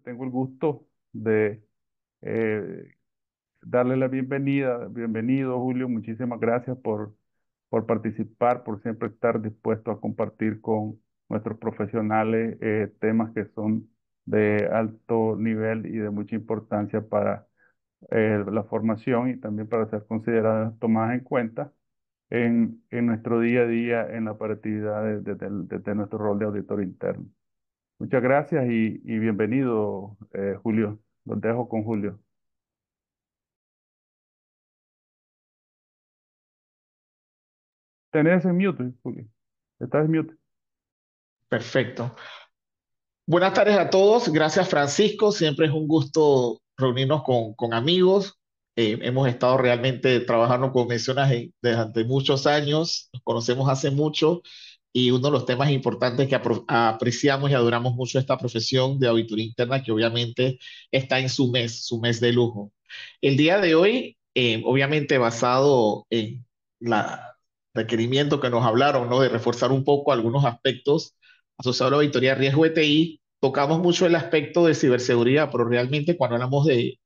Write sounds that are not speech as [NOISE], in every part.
tengo el gusto de eh, darle la bienvenida. Bienvenido, Julio. Muchísimas gracias por, por participar, por siempre estar dispuesto a compartir con nuestros profesionales eh, temas que son de alto nivel y de mucha importancia para eh, la formación y también para ser consideradas, tomadas en cuenta en, nuestro día a día en la operatividad desde de nuestro rol de auditor interno. Muchas gracias y, bienvenido, eh, Julio. Los dejo con Julio. Tenés en mute, Julio. Estás en mute. Perfecto. Buenas tardes a todos. Gracias, Francisco. Siempre es un gusto reunirnos con, amigos. Eh, hemos estado realmente trabajando con mencionas durante muchos años. Nos conocemos hace mucho y uno de los temas importantes que apreciamos y adoramos mucho esta profesión de auditoría interna, que obviamente está en su mes, su mes de lujo. El día de hoy, eh, obviamente basado en la requerimiento que nos hablaron, ¿no? De reforzar un poco algunos aspectos asociados a la auditoría riesgo ETI, tocamos mucho el aspecto de ciberseguridad, pero realmente cuando hablamos de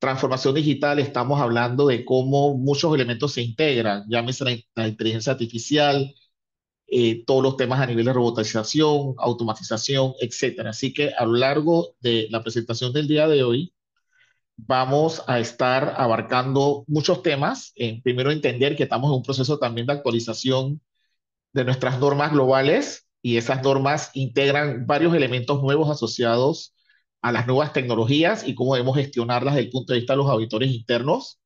transformación digital estamos hablando de cómo muchos elementos se integran, llámese la, la inteligencia artificial, eh, todos los temas a nivel de robotización, automatización, etcétera. Así que a lo largo de la presentación del día de hoy, vamos a estar abarcando muchos temas. Eh, primero, entender que estamos en un proceso también de actualización de nuestras normas globales y esas normas integran varios elementos nuevos asociados a las nuevas tecnologías y cómo debemos gestionarlas desde el punto de vista de los auditores internos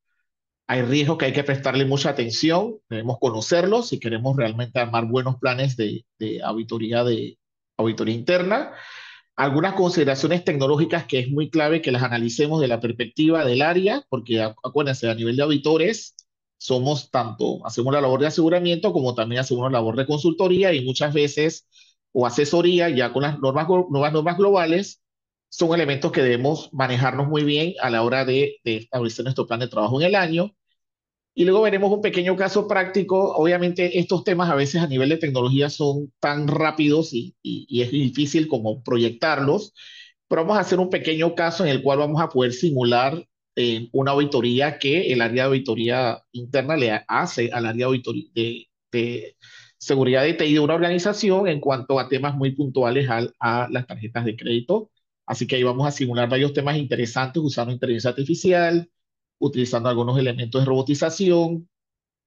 hay riesgos que hay que prestarle mucha atención, debemos conocerlos si queremos realmente armar buenos planes de, auditoría de auditoría interna. Algunas consideraciones tecnológicas que es muy clave que las analicemos de la perspectiva del área, porque acuérdense, a nivel de auditores, somos tanto, hacemos la labor de aseguramiento como también hacemos la labor de consultoría y muchas veces, o asesoría, ya con las normas, nuevas normas globales, son elementos que debemos manejarnos muy bien a la hora de, establecer nuestro plan de trabajo en el año. Y luego veremos un pequeño caso práctico. Obviamente estos temas a veces a nivel de tecnología son tan rápidos y, es difícil como proyectarlos, pero vamos a hacer un pequeño caso en el cual vamos a poder simular eh, una auditoría que el área de auditoría interna le hace al área de, de, seguridad de TI de una organización en cuanto a temas muy puntuales al a las tarjetas de crédito Así que ahí vamos a simular varios temas interesantes usando inteligencia artificial, utilizando algunos elementos de robotización,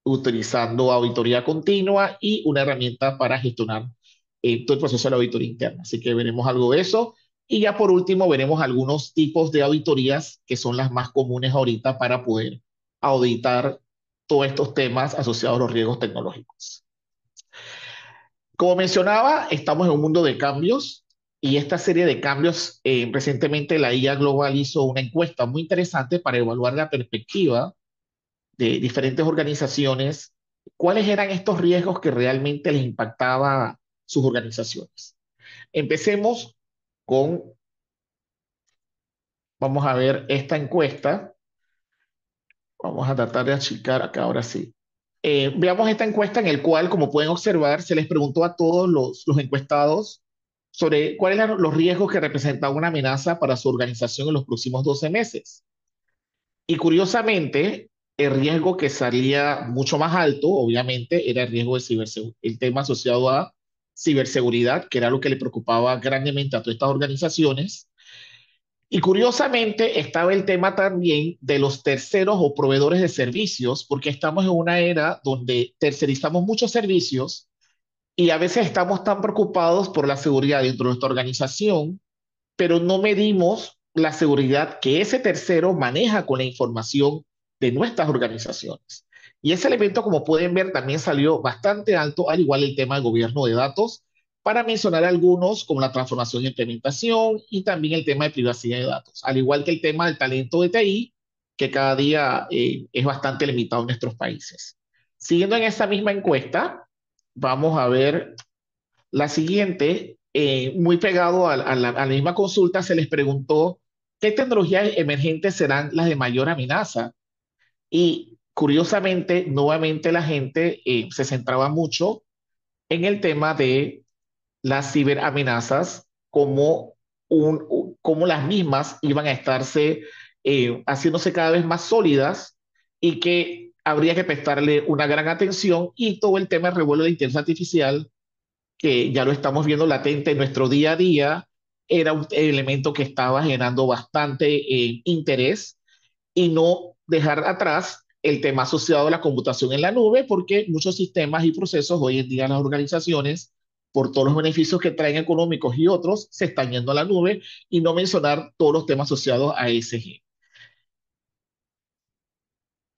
utilizando auditoría continua y una herramienta para gestionar eh, todo el proceso de la auditoría interna. Así que veremos algo de eso. Y ya por último, veremos algunos tipos de auditorías que son las más comunes ahorita para poder auditar todos estos temas asociados a los riesgos tecnológicos. Como mencionaba, estamos en un mundo de cambios y esta serie de cambios, eh, recientemente la IA Global hizo una encuesta muy interesante para evaluar la perspectiva de diferentes organizaciones, cuáles eran estos riesgos que realmente les impactaba a sus organizaciones. Empecemos con, vamos a ver esta encuesta. Vamos a tratar de achicar acá ahora sí. Eh, veamos esta encuesta en el cual, como pueden observar, se les preguntó a todos los, los encuestados sobre cuáles eran los riesgos que representaban una amenaza para su organización en los próximos 12 meses. Y curiosamente, el riesgo que salía mucho más alto, obviamente, era el riesgo de ciberseguridad, el tema asociado a ciberseguridad, que era lo que le preocupaba grandemente a todas estas organizaciones. Y curiosamente estaba el tema también de los terceros o proveedores de servicios, porque estamos en una era donde tercerizamos muchos servicios y a veces estamos tan preocupados por la seguridad dentro de nuestra organización, pero no medimos la seguridad que ese tercero maneja con la información de nuestras organizaciones. Y ese elemento, como pueden ver, también salió bastante alto, al igual el tema del gobierno de datos, para mencionar algunos como la transformación y implementación y también el tema de privacidad de datos, al igual que el tema del talento de TI, que cada día eh, es bastante limitado en nuestros países. Siguiendo en esa misma encuesta, vamos a ver la siguiente, eh, muy pegado a, la, misma consulta, se les preguntó qué tecnologías emergentes serán las de mayor amenaza. Y curiosamente, nuevamente la gente eh, se centraba mucho en el tema de las ciberamenazas, como, un, como las mismas iban a estarse eh, haciéndose cada vez más sólidas y que habría que prestarle una gran atención y todo el tema del revuelo de inteligencia artificial, que ya lo estamos viendo latente en nuestro día a día, era un elemento que estaba generando bastante eh, interés y no dejar atrás el tema asociado a la computación en la nube, porque muchos sistemas y procesos hoy en día las organizaciones, por todos los beneficios que traen económicos y otros, se están yendo a la nube y no mencionar todos los temas asociados a ese ESG.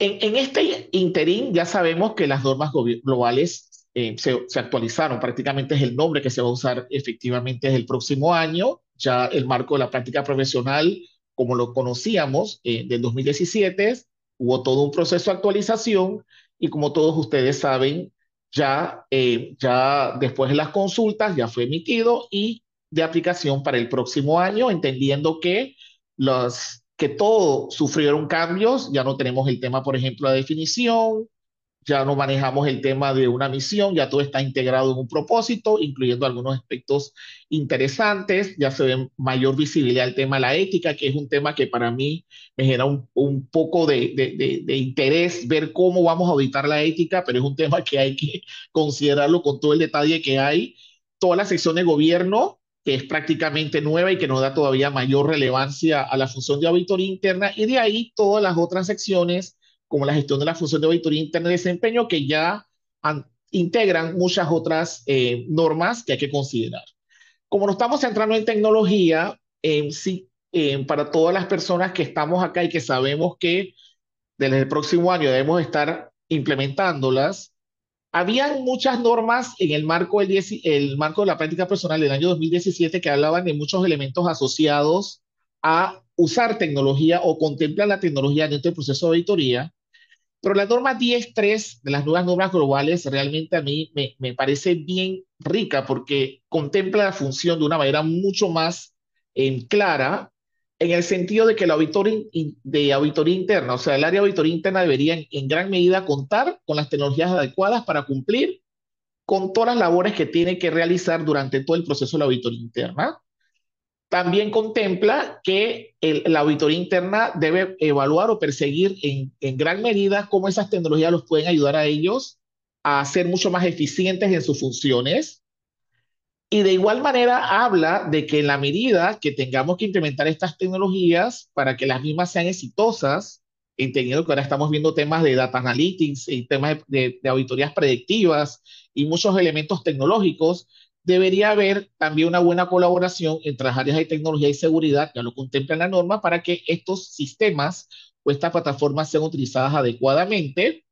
En, este interín ya sabemos que las normas globales eh, se, actualizaron, prácticamente es el nombre que se va a usar efectivamente desde el próximo año, ya el marco de la práctica profesional como lo conocíamos eh, del 2017, hubo todo un proceso de actualización y como todos ustedes saben, ya, eh, ya después de las consultas ya fue emitido y de aplicación para el próximo año, entendiendo que las que todo sufrieron cambios, ya no tenemos el tema, por ejemplo, de definición, ya no manejamos el tema de una misión, ya todo está integrado en un propósito, incluyendo algunos aspectos interesantes, ya se ve mayor visibilidad al tema de la ética, que es un tema que para mí me genera un, poco de, de, interés ver cómo vamos a auditar la ética, pero es un tema que hay que considerarlo con todo el detalle que hay. Toda la sección de gobierno que es prácticamente nueva y que no da todavía mayor relevancia a la función de auditoría interna y de ahí todas las otras secciones como la gestión de la función de auditoría interna y desempeño que ya integran muchas otras eh, normas que hay que considerar. Como nos estamos centrando en tecnología, em, sí, em, para todas las personas que estamos acá y que sabemos que desde el próximo año debemos estar implementándolas, habían muchas normas en el marco, del el marco de la práctica personal del año 2017 que hablaban de muchos elementos asociados a usar tecnología o contemplar la tecnología dentro del proceso de auditoría. Pero la norma 10.3 de las nuevas normas globales realmente a mí me, me, parece bien rica porque contempla la función de una manera mucho más eh, clara en el sentido de que la auditoría, de auditoría interna, o sea, el área de auditoría interna debería en, gran medida contar con las tecnologías adecuadas para cumplir con todas las labores que tiene que realizar durante todo el proceso de la auditoría interna. También contempla que el, la auditoría interna debe evaluar o perseguir en, en gran medida cómo esas tecnologías los pueden ayudar a ellos a ser mucho más eficientes en sus funciones y de igual manera habla de que en la medida que tengamos que implementar estas tecnologías para que las mismas sean exitosas, entendiendo que ahora estamos viendo temas de data analytics y temas de, auditorías predictivas y muchos elementos tecnológicos, debería haber también una buena colaboración entre las áreas de tecnología y seguridad, ya lo contempla la norma, para que estos sistemas o estas plataformas sean utilizadas adecuadamente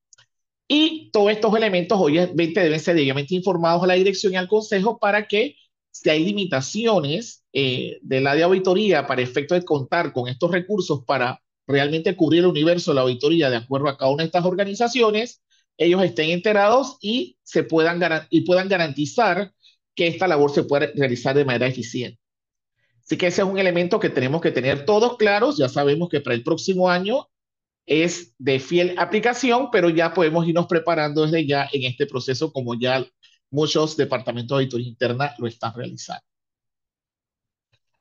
y todos estos elementos, obviamente, deben ser debidamente informados a la dirección y al consejo para que, si hay limitaciones eh, de la auditoría para efecto de contar con estos recursos para realmente cubrir el universo de la auditoría de acuerdo a cada una de estas organizaciones, ellos estén enterados y, se puedan, y puedan garantizar que esta labor se pueda realizar de manera eficiente. Así que ese es un elemento que tenemos que tener todos claros. Ya sabemos que para el próximo año es de fiel aplicación, pero ya podemos irnos preparando desde ya en este proceso como ya muchos departamentos de auditoría interna lo están realizando.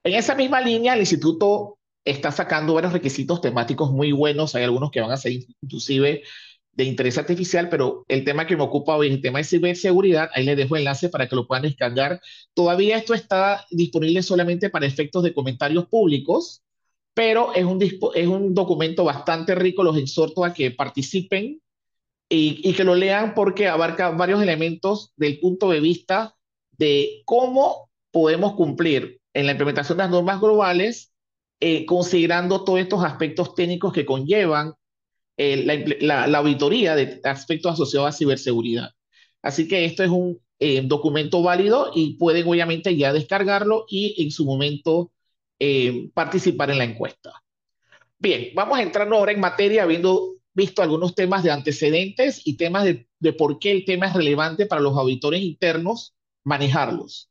En esa misma línea, el instituto está sacando varios requisitos temáticos muy buenos. Hay algunos que van a ser inclusive de interés artificial, pero el tema que me ocupa hoy el tema de ciberseguridad. Ahí les dejo el enlace para que lo puedan descargar. Todavía esto está disponible solamente para efectos de comentarios públicos pero es un, es un documento bastante rico, los exhorto a que participen y, y que lo lean porque abarca varios elementos del punto de vista de cómo podemos cumplir en la implementación de las normas globales, eh, considerando todos estos aspectos técnicos que conllevan eh, la, la, auditoría de aspectos asociados a ciberseguridad. Así que esto es un eh, documento válido y pueden obviamente ya descargarlo y en su momento eh, participar en la encuesta. Bien, vamos a entrar ahora en materia habiendo visto algunos temas de antecedentes y temas de, por qué el tema es relevante para los auditores internos manejarlos.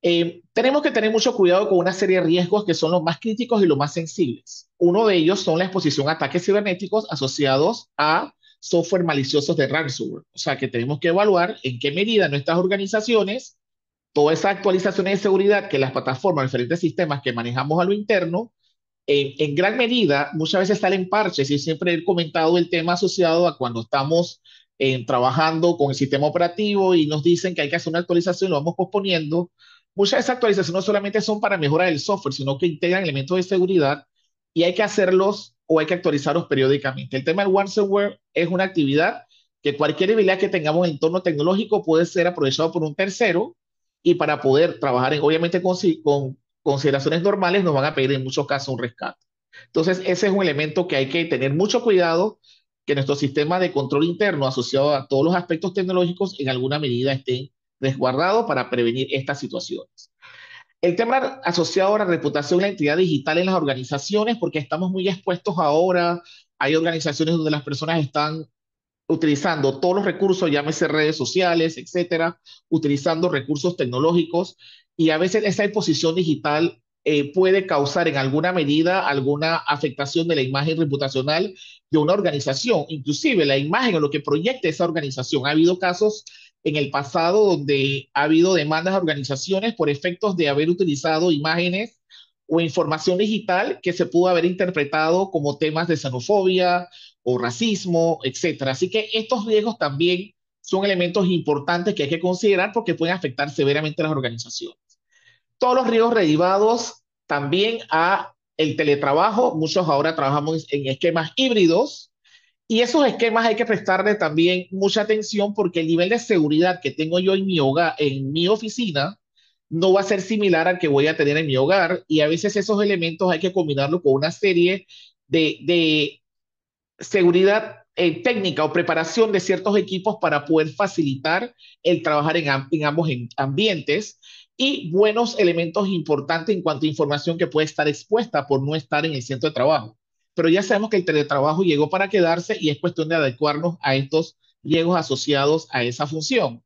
Eh, tenemos que tener mucho cuidado con una serie de riesgos que son los más críticos y los más sensibles. Uno de ellos son la exposición a ataques cibernéticos asociados a software maliciosos de ransomware. O sea que tenemos que evaluar en qué medida nuestras organizaciones todas esas actualizaciones de seguridad que las plataformas, diferentes sistemas que manejamos a lo interno, eh, en, gran medida muchas veces salen parches y siempre he comentado el tema asociado a cuando estamos eh, trabajando con el sistema operativo y nos dicen que hay que hacer una actualización, y lo vamos posponiendo. Muchas de esas actualizaciones no solamente son para mejorar el software, sino que integran elementos de seguridad y hay que hacerlos o hay que actualizarlos periódicamente. El tema del ransomware es una actividad que cualquier debilidad que tengamos en torno entorno tecnológico puede ser aprovechado por un tercero y para poder trabajar, en, obviamente con, con consideraciones normales, nos van a pedir en muchos casos un rescate. Entonces, ese es un elemento que hay que tener mucho cuidado, que nuestro sistema de control interno asociado a todos los aspectos tecnológicos en alguna medida estén resguardados para prevenir estas situaciones. El tema asociado a la reputación de la entidad digital en las organizaciones, porque estamos muy expuestos ahora, hay organizaciones donde las personas están utilizando todos los recursos, llámese redes sociales, etcétera, utilizando recursos tecnológicos y a veces esa exposición digital eh, puede causar en alguna medida alguna afectación de la imagen reputacional de una organización, inclusive la imagen o lo que proyecta esa organización. Ha habido casos en el pasado donde ha habido demandas a organizaciones por efectos de haber utilizado imágenes o información digital que se pudo haber interpretado como temas de xenofobia o racismo, etc. Así que estos riesgos también son elementos importantes que hay que considerar porque pueden afectar severamente a las organizaciones. Todos los riesgos derivados también a el teletrabajo, muchos ahora trabajamos en esquemas híbridos y esos esquemas hay que prestarle también mucha atención porque el nivel de seguridad que tengo yo en mi hogar, en mi oficina, no va a ser similar al que voy a tener en mi hogar y a veces esos elementos hay que combinarlo con una serie de, seguridad eh, técnica o preparación de ciertos equipos para poder facilitar el trabajar en, ambos ambientes y buenos elementos importantes en cuanto a información que puede estar expuesta por no estar en el centro de trabajo. Pero ya sabemos que el teletrabajo llegó para quedarse y es cuestión de adecuarnos a estos riesgos asociados a esa función.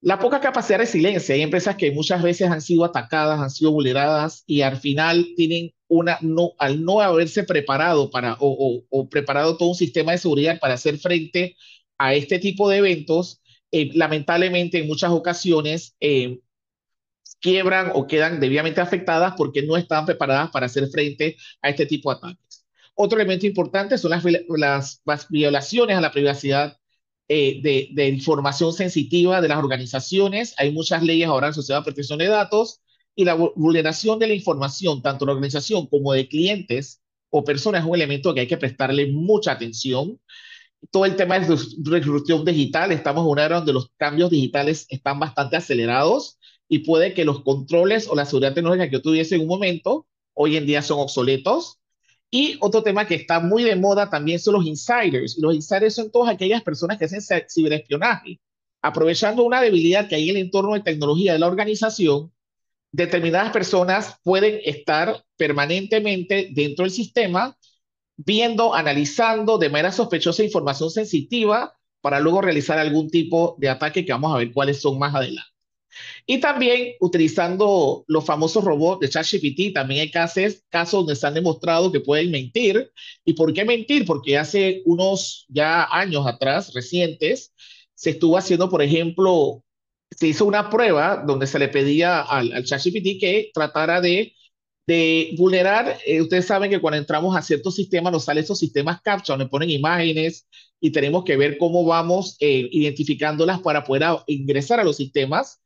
La poca capacidad de silencio. Hay empresas que muchas veces han sido atacadas, han sido vulneradas y al final tienen una, al no haberse preparado para o, preparado todo un sistema de seguridad para hacer frente a este tipo de eventos, eh, lamentablemente en muchas ocasiones eh, quiebran o quedan debidamente afectadas porque no están preparadas para hacer frente a este tipo de ataques. Otro elemento importante son las, las violaciones a la privacidad eh, de, información sensitiva de las organizaciones. Hay muchas leyes ahora en sociedad de protección de datos y la vulneración de la información, tanto de la organización como de clientes o personas, es un elemento que hay que prestarle mucha atención. Todo el tema de reclutación digital, estamos en una era donde los cambios digitales están bastante acelerados y puede que los controles o la seguridad tecnológica que yo tuviese en un momento, hoy en día son obsoletos y otro tema que está muy de moda también son los insiders. Los insiders son todas aquellas personas que hacen ciberespionaje, aprovechando una debilidad que hay en el entorno de tecnología de la organización. Determinadas personas pueden estar permanentemente dentro del sistema, viendo, analizando de manera sospechosa información sensitiva para luego realizar algún tipo de ataque que vamos a ver cuáles son más adelante. Y también utilizando los famosos robots de ChatGPT, también hay casos, casos donde se han demostrado que pueden mentir. ¿Y por qué mentir? Porque hace unos ya años atrás, recientes, se estuvo haciendo, por ejemplo, se hizo una prueba donde se le pedía al, al ChatGPT que tratara de, de vulnerar. Eh, ustedes saben que cuando entramos a ciertos sistemas, nos salen esos sistemas CAPTCHA, donde ponen imágenes y tenemos que ver cómo vamos eh, identificándolas para poder ingresar a los sistemas.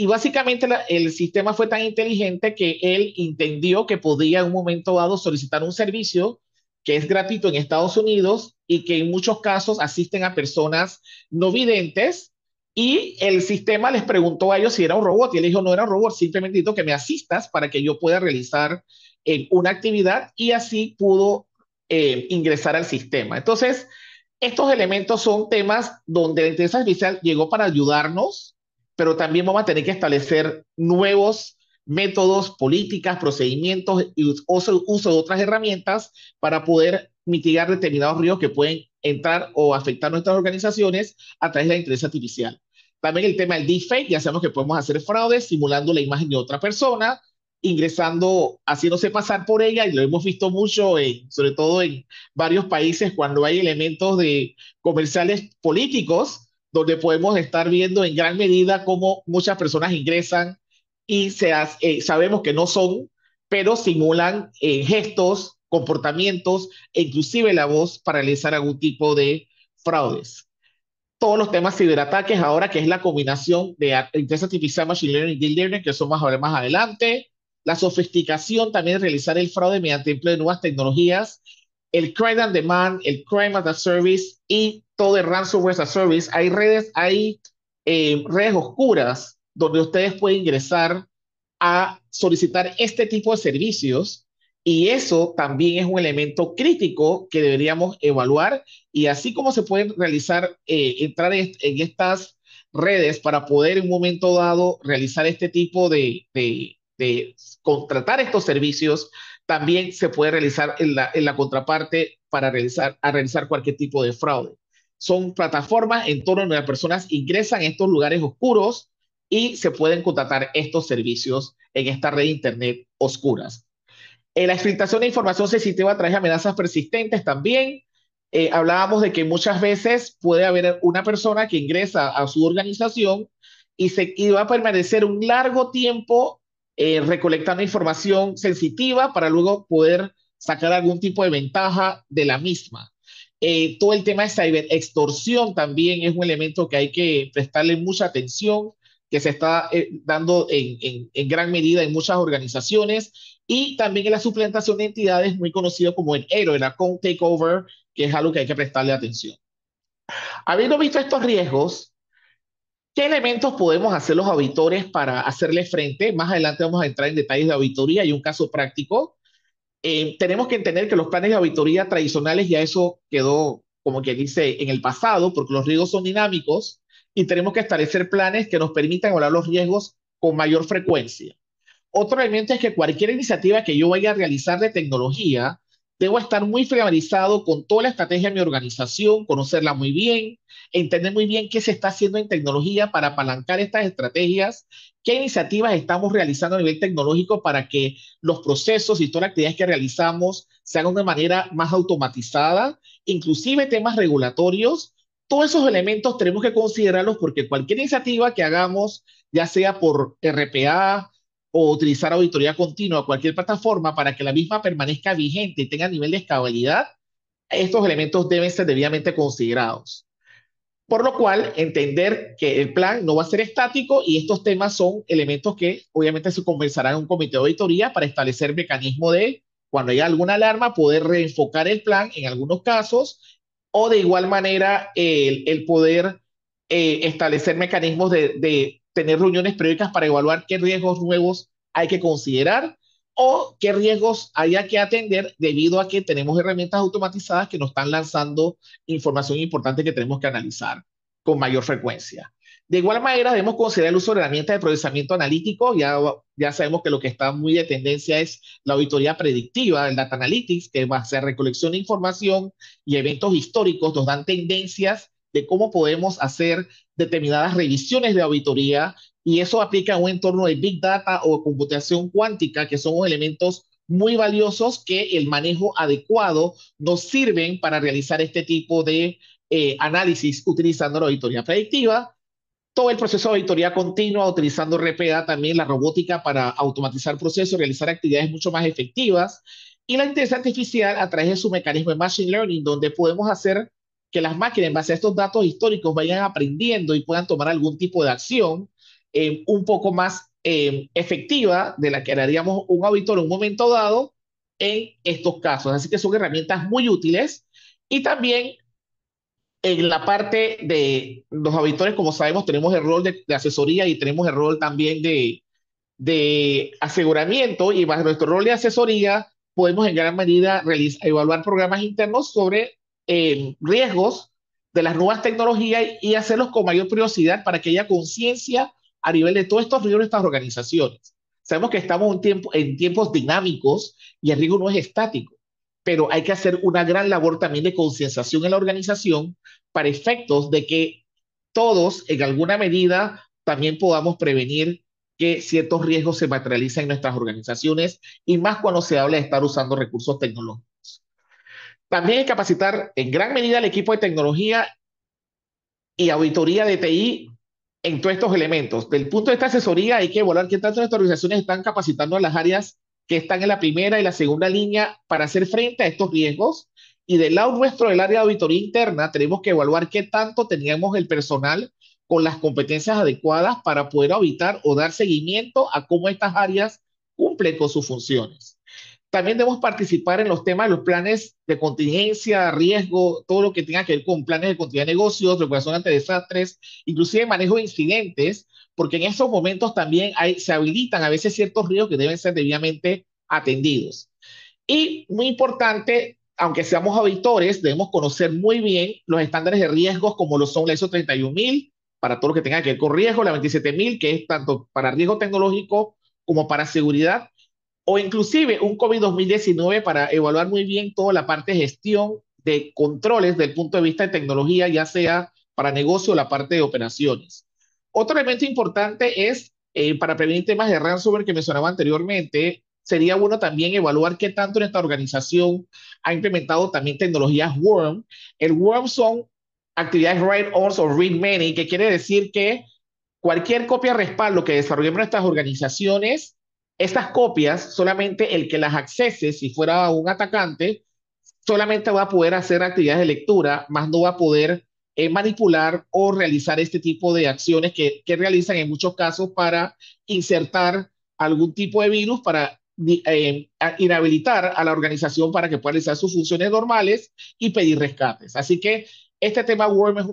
Y básicamente el sistema fue tan inteligente que él entendió que podía en un momento dado solicitar un servicio que es gratuito en Estados Unidos y que en muchos casos asisten a personas no videntes. Y el sistema les preguntó a ellos si era un robot y él dijo, no era un robot, simplemente dijo que me asistas para que yo pueda realizar eh, una actividad y así pudo eh, ingresar al sistema. Entonces, estos elementos son temas donde la inteligencia artificial llegó para ayudarnos, pero también vamos a tener que establecer nuevos métodos, políticas, procedimientos y uso, de otras herramientas para poder mitigar determinados riesgos que pueden entrar o afectar nuestras organizaciones a través de la inteligencia artificial. También el tema del deepfake, ya sabemos que podemos hacer fraudes simulando la imagen de otra persona, ingresando, haciéndose pasar por ella, y lo hemos visto mucho, sobre todo en varios países, cuando hay elementos de comerciales políticos donde podemos estar viendo en gran medida cómo muchas personas ingresan y se, eh, sabemos que no son, pero simulan eh, gestos, comportamientos e inclusive la voz para realizar algún tipo de fraudes. Todos los temas ciberataques ahora, que es la combinación de inteligencia artificial, machine learning y deep learning, que eso vamos más adelante. La sofisticación también de realizar el fraude mediante empleo de nuevas tecnologías el Crime on Demand, el Crime as a Service y todo el Ransomware as a Service. Hay redes, hay eh, redes oscuras donde ustedes pueden ingresar a solicitar este tipo de servicios y eso también es un elemento crítico que deberíamos evaluar y así como se pueden realizar, eh, entrar en, estas redes para poder en un momento dado realizar este tipo de, de contratar estos servicios, también se puede realizar en la, contraparte para realizar, cualquier tipo de fraude. Son plataformas en torno a donde las personas ingresan a estos lugares oscuros y se pueden contratar estos servicios en esta red de Internet oscuras. En eh, la explotación de información se sitúa trae amenazas persistentes también. Eh, hablábamos de que muchas veces puede haber una persona que ingresa a su organización y, se, y va a permanecer un largo tiempo eh, recolectando información sensitiva para luego poder sacar algún tipo de ventaja de la misma. Eh, todo el tema de cyber extorsión también es un elemento que hay que prestarle mucha atención, que se está eh, dando en, gran medida en muchas organizaciones y también en la suplantación de entidades muy conocido como el ERO, el Account Takeover, que es algo que hay que prestarle atención. Habiendo visto estos riesgos, ¿Qué elementos podemos hacer los auditores para hacerle frente? Más adelante vamos a entrar en detalles de auditoría y un caso práctico. Eh, tenemos que entender que los planes de auditoría tradicionales ya eso quedó, como que dice, en el pasado, porque los riesgos son dinámicos y tenemos que establecer planes que nos permitan evaluar los riesgos con mayor frecuencia. Otro elemento es que cualquier iniciativa que yo vaya a realizar de tecnología debo estar muy familiarizado con toda la estrategia de mi organización, conocerla muy bien, entender muy bien qué se está haciendo en tecnología para apalancar estas estrategias, qué iniciativas estamos realizando a nivel tecnológico para que los procesos y todas las actividades que realizamos se hagan de manera más automatizada, inclusive temas regulatorios. Todos esos elementos tenemos que considerarlos porque cualquier iniciativa que hagamos, ya sea por RPA, o utilizar auditoría continua a cualquier plataforma para que la misma permanezca vigente y tenga nivel de estabilidad, estos elementos deben ser debidamente considerados. Por lo cual, entender que el plan no va a ser estático y estos temas son elementos que obviamente se conversarán en un comité de auditoría para establecer mecanismo de, cuando haya alguna alarma, poder reenfocar el plan en algunos casos o de igual manera el, poder eh, establecer mecanismos de tener reuniones periódicas para evaluar qué riesgos nuevos hay que considerar o qué riesgos haya que atender debido a que tenemos herramientas automatizadas que nos están lanzando información importante que tenemos que analizar con mayor frecuencia. De igual manera, debemos considerar el uso de herramientas de procesamiento analítico. Ya, ya sabemos que lo que está muy de tendencia es la auditoría predictiva, el data analytics, que va a ser recolección de información y eventos históricos nos dan tendencias de cómo podemos hacer determinadas revisiones de auditoría y eso aplica a un entorno de Big Data o computación cuántica, que son elementos muy valiosos que el manejo adecuado nos sirven para realizar este tipo de eh, análisis utilizando la auditoría predictiva, todo el proceso de auditoría continua, utilizando RPA también, la robótica para automatizar procesos, realizar actividades mucho más efectivas, y la inteligencia artificial a través de su mecanismo de Machine Learning, donde podemos hacer que las máquinas, en base a estos datos históricos, vayan aprendiendo y puedan tomar algún tipo de acción eh, un poco más eh, efectiva de la que haríamos un auditor en un momento dado en estos casos. Así que son herramientas muy útiles y también en la parte de los auditores, como sabemos, tenemos el rol de, asesoría y tenemos el rol también de, de aseguramiento y bajo nuestro rol de asesoría podemos en gran medida evaluar programas internos sobre riesgos de las nuevas tecnologías y hacerlos con mayor prioridad para que haya conciencia a nivel de todos estos riesgos de estas organizaciones. Sabemos que estamos en, en tiempos dinámicos y el riesgo no es estático, pero hay que hacer una gran labor también de concienciación en la organización para efectos de que todos, en alguna medida, también podamos prevenir que ciertos riesgos se materialicen en nuestras organizaciones y más cuando se habla de estar usando recursos tecnológicos. También capacitar en gran medida al equipo de tecnología y auditoría de TI en todos estos elementos. Del punto de esta asesoría hay que evaluar qué tanto las organizaciones están capacitando a las áreas que están en la primera y la segunda línea para hacer frente a estos riesgos. Y del lado nuestro del área de auditoría interna tenemos que evaluar qué tanto teníamos el personal con las competencias adecuadas para poder auditar o dar seguimiento a cómo estas áreas cumplen con sus funciones. También debemos participar en los temas los planes de contingencia, riesgo, todo lo que tenga que ver con planes de continuidad de negocios, recuperación ante desastres, inclusive manejo de incidentes, porque en esos momentos también hay, se habilitan a veces ciertos riesgos que deben ser debidamente atendidos. Y muy importante, aunque seamos auditores, debemos conocer muy bien los estándares de riesgos como lo son la ISO 31000 para todo lo que tenga que ver con riesgo, la 27000 que es tanto para riesgo tecnológico como para seguridad, o inclusive un COVID 2019 para evaluar muy bien toda la parte de gestión de controles desde el punto de vista de tecnología, ya sea para negocio o la parte de operaciones. Otro elemento importante es, eh, para prevenir temas de ransomware que mencionaba anteriormente, sería bueno también evaluar qué tanto esta organización ha implementado también tecnologías WORM. El WORM son actividades write or o read-many, que quiere decir que cualquier copia respaldo que desarrollemos estas organizaciones estas copias, solamente el que las accese, si fuera un atacante, solamente va a poder hacer actividades de lectura, más no va a poder eh, manipular o realizar este tipo de acciones que, realizan en muchos casos para insertar algún tipo de virus para eh, inhabilitar a la organización para que pueda realizar sus funciones normales y pedir rescates. Así que este tema es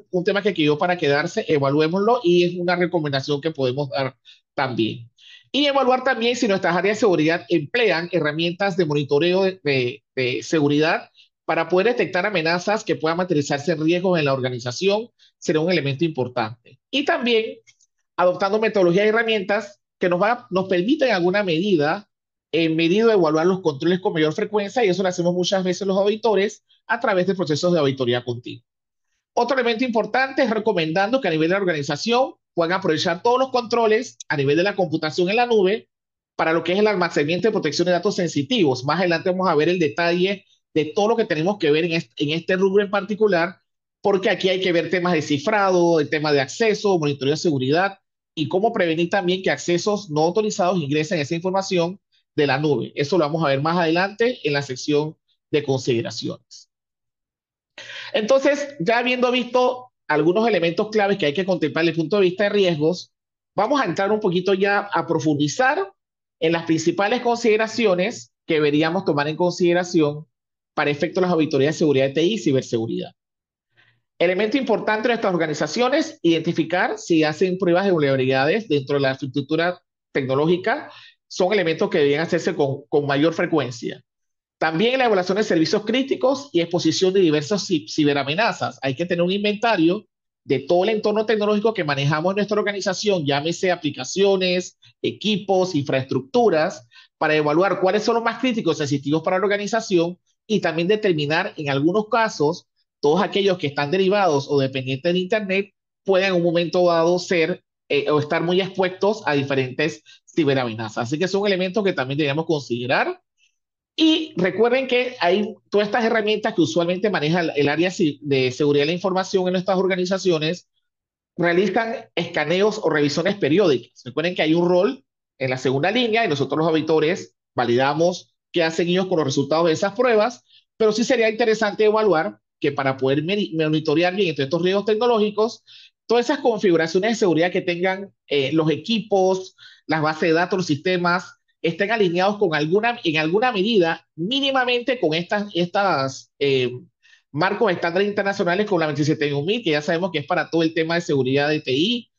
un tema que quedó para quedarse, evaluémoslo y es una recomendación que podemos dar también y evaluar también si nuestras áreas de seguridad emplean herramientas de monitoreo de, seguridad para poder detectar amenazas que puedan materializarse en riesgos en la organización, será un elemento importante. Y también adoptando metodologías y herramientas que nos, va, nos permiten en alguna medida, en medida de evaluar los controles con mayor frecuencia, y eso lo hacemos muchas veces los auditores a través de procesos de auditoría continua. Otro elemento importante es recomendando que a nivel de la organización puedan aprovechar todos los controles a nivel de la computación en la nube para lo que es el almacenamiento de protección de datos sensitivos. Más adelante vamos a ver el detalle de todo lo que tenemos que ver en este, rubro en particular, porque aquí hay que ver temas de cifrado, el tema de acceso, monitoreo de seguridad y cómo prevenir también que accesos no autorizados ingresen esa información de la nube. Eso lo vamos a ver más adelante en la sección de consideraciones. Entonces, ya habiendo visto algunos elementos claves que hay que contemplar desde el punto de vista de riesgos, vamos a entrar un poquito ya a profundizar en las principales consideraciones que deberíamos tomar en consideración para efecto de las auditorías de seguridad de TI y ciberseguridad. Elemento importante de estas organizaciones, identificar si hacen pruebas de vulnerabilidades dentro de la infraestructura tecnológica, son elementos que deben hacerse con mayor frecuencia. También la evaluación de servicios críticos y exposición de diversas ciberamenazas. Hay que tener un inventario de todo el entorno tecnológico que manejamos en nuestra organización, llámese aplicaciones, equipos, infraestructuras, para evaluar cuáles son los más críticos sensitivos para la organización y también determinar en algunos casos todos aquellos que están derivados o dependientes de Internet pueden en un momento dado ser eh, o estar muy expuestos a diferentes ciberamenazas. Así que son elementos que también debemos considerar y recuerden que hay todas estas herramientas que usualmente maneja el área de seguridad de la información en nuestras organizaciones, realizan escaneos o revisiones periódicas. Recuerden que hay un rol en la segunda línea y nosotros los auditores validamos qué hacen ellos con los resultados de esas pruebas, pero sí sería interesante evaluar que para poder monitorear bien estos riesgos tecnológicos, todas esas configuraciones de seguridad que tengan eh, los equipos, las bases de datos, los sistemas, estén alineados con alguna, en alguna medida, mínimamente con estas, estas eh, marcos estándares internacionales con la 27000, que ya sabemos que es para todo el tema de seguridad de TI,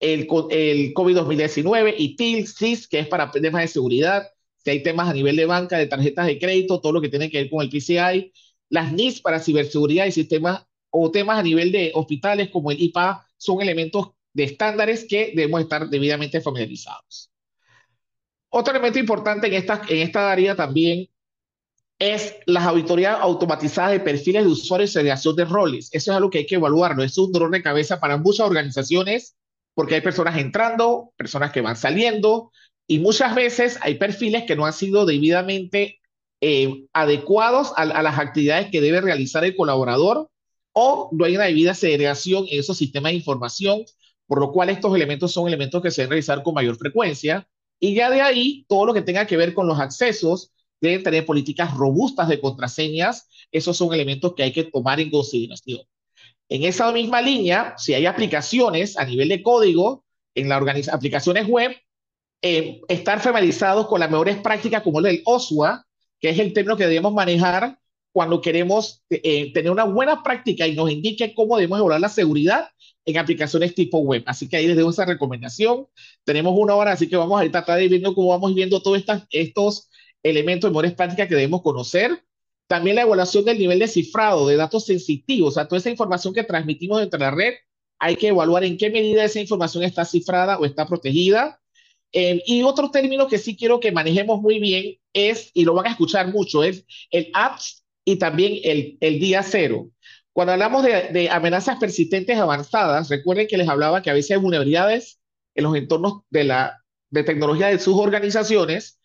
el, el COVID-2019 y TIL, CIS, que es para temas de seguridad, que hay temas a nivel de banca, de tarjetas de crédito, todo lo que tiene que ver con el PCI, las NIS para ciberseguridad y sistemas o temas a nivel de hospitales como el IPA son elementos de estándares que debemos estar debidamente familiarizados. Otro elemento importante en esta, en esta área también es las auditorías automatizadas de perfiles de usuarios y segregación de roles. Eso es algo que hay que evaluarlo. Es un dolor de cabeza para muchas organizaciones porque hay personas entrando, personas que van saliendo y muchas veces hay perfiles que no han sido debidamente eh, adecuados a, las actividades que debe realizar el colaborador o no hay una debida segregación en esos sistemas de información, por lo cual estos elementos son elementos que se deben realizar con mayor frecuencia. Y ya de ahí, todo lo que tenga que ver con los accesos, deben tener políticas robustas de contraseñas. Esos son elementos que hay que tomar en consideración. En esa misma línea, si hay aplicaciones a nivel de código, en las aplicaciones web, eh, estar familiarizados con las mejores prácticas como el del OSWA, que es el término que debemos manejar cuando queremos eh, tener una buena práctica y nos indique cómo debemos evaluar la seguridad en aplicaciones tipo web. Así que ahí les dejo esa recomendación. Tenemos una hora, así que vamos a tratar de ir viendo cómo vamos viendo todos estos elementos de mejores prácticas que debemos conocer. También la evaluación del nivel de cifrado de datos sensitivos, o sea, toda esa información que transmitimos dentro de la red, hay que evaluar en qué medida esa información está cifrada o está protegida. Eh, y otro término que sí quiero que manejemos muy bien es, y lo van a escuchar mucho, es el apps y también el, día cero. Cuando hablamos de, amenazas persistentes avanzadas, recuerden que les hablaba que a veces hay vulnerabilidades en los entornos de, la, de tecnología de sus organizaciones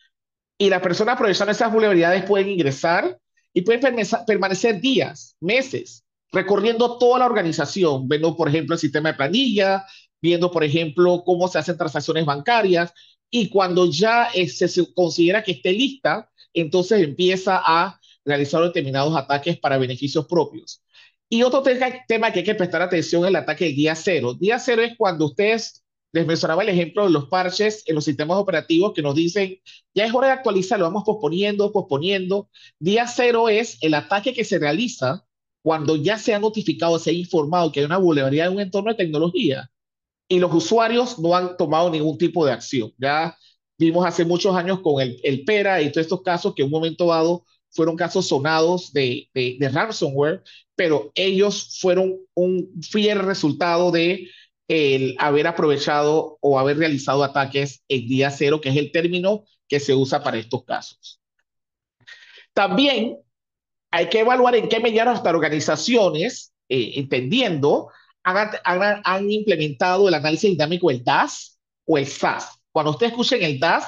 y las personas aprovechando esas vulnerabilidades pueden ingresar y pueden permanecer días, meses, recorriendo toda la organización, viendo, por ejemplo, el sistema de planilla, viendo, por ejemplo, cómo se hacen transacciones bancarias y cuando ya eh, se considera que esté lista, entonces empieza a realizar determinados ataques para beneficios propios. Y otro tema que hay que prestar atención es el ataque del día cero. Día cero es cuando ustedes, les mencionaba el ejemplo de los parches en los sistemas operativos que nos dicen, ya es hora de actualizar, lo vamos posponiendo, posponiendo. Día cero es el ataque que se realiza cuando ya se ha notificado, se ha informado que hay una vulnerabilidad en un entorno de tecnología y los usuarios no han tomado ningún tipo de acción. Ya vimos hace muchos años con el, el PERA y todos estos casos que en un momento dado fueron casos sonados de, de, ransomware, pero ellos fueron un fiel resultado de el haber aprovechado o haber realizado ataques en día cero, que es el término que se usa para estos casos. También hay que evaluar en qué medida nuestras organizaciones, eh, entendiendo, han, implementado el análisis dinámico, del DAS o el SAS. Cuando ustedes escuchen el DAS,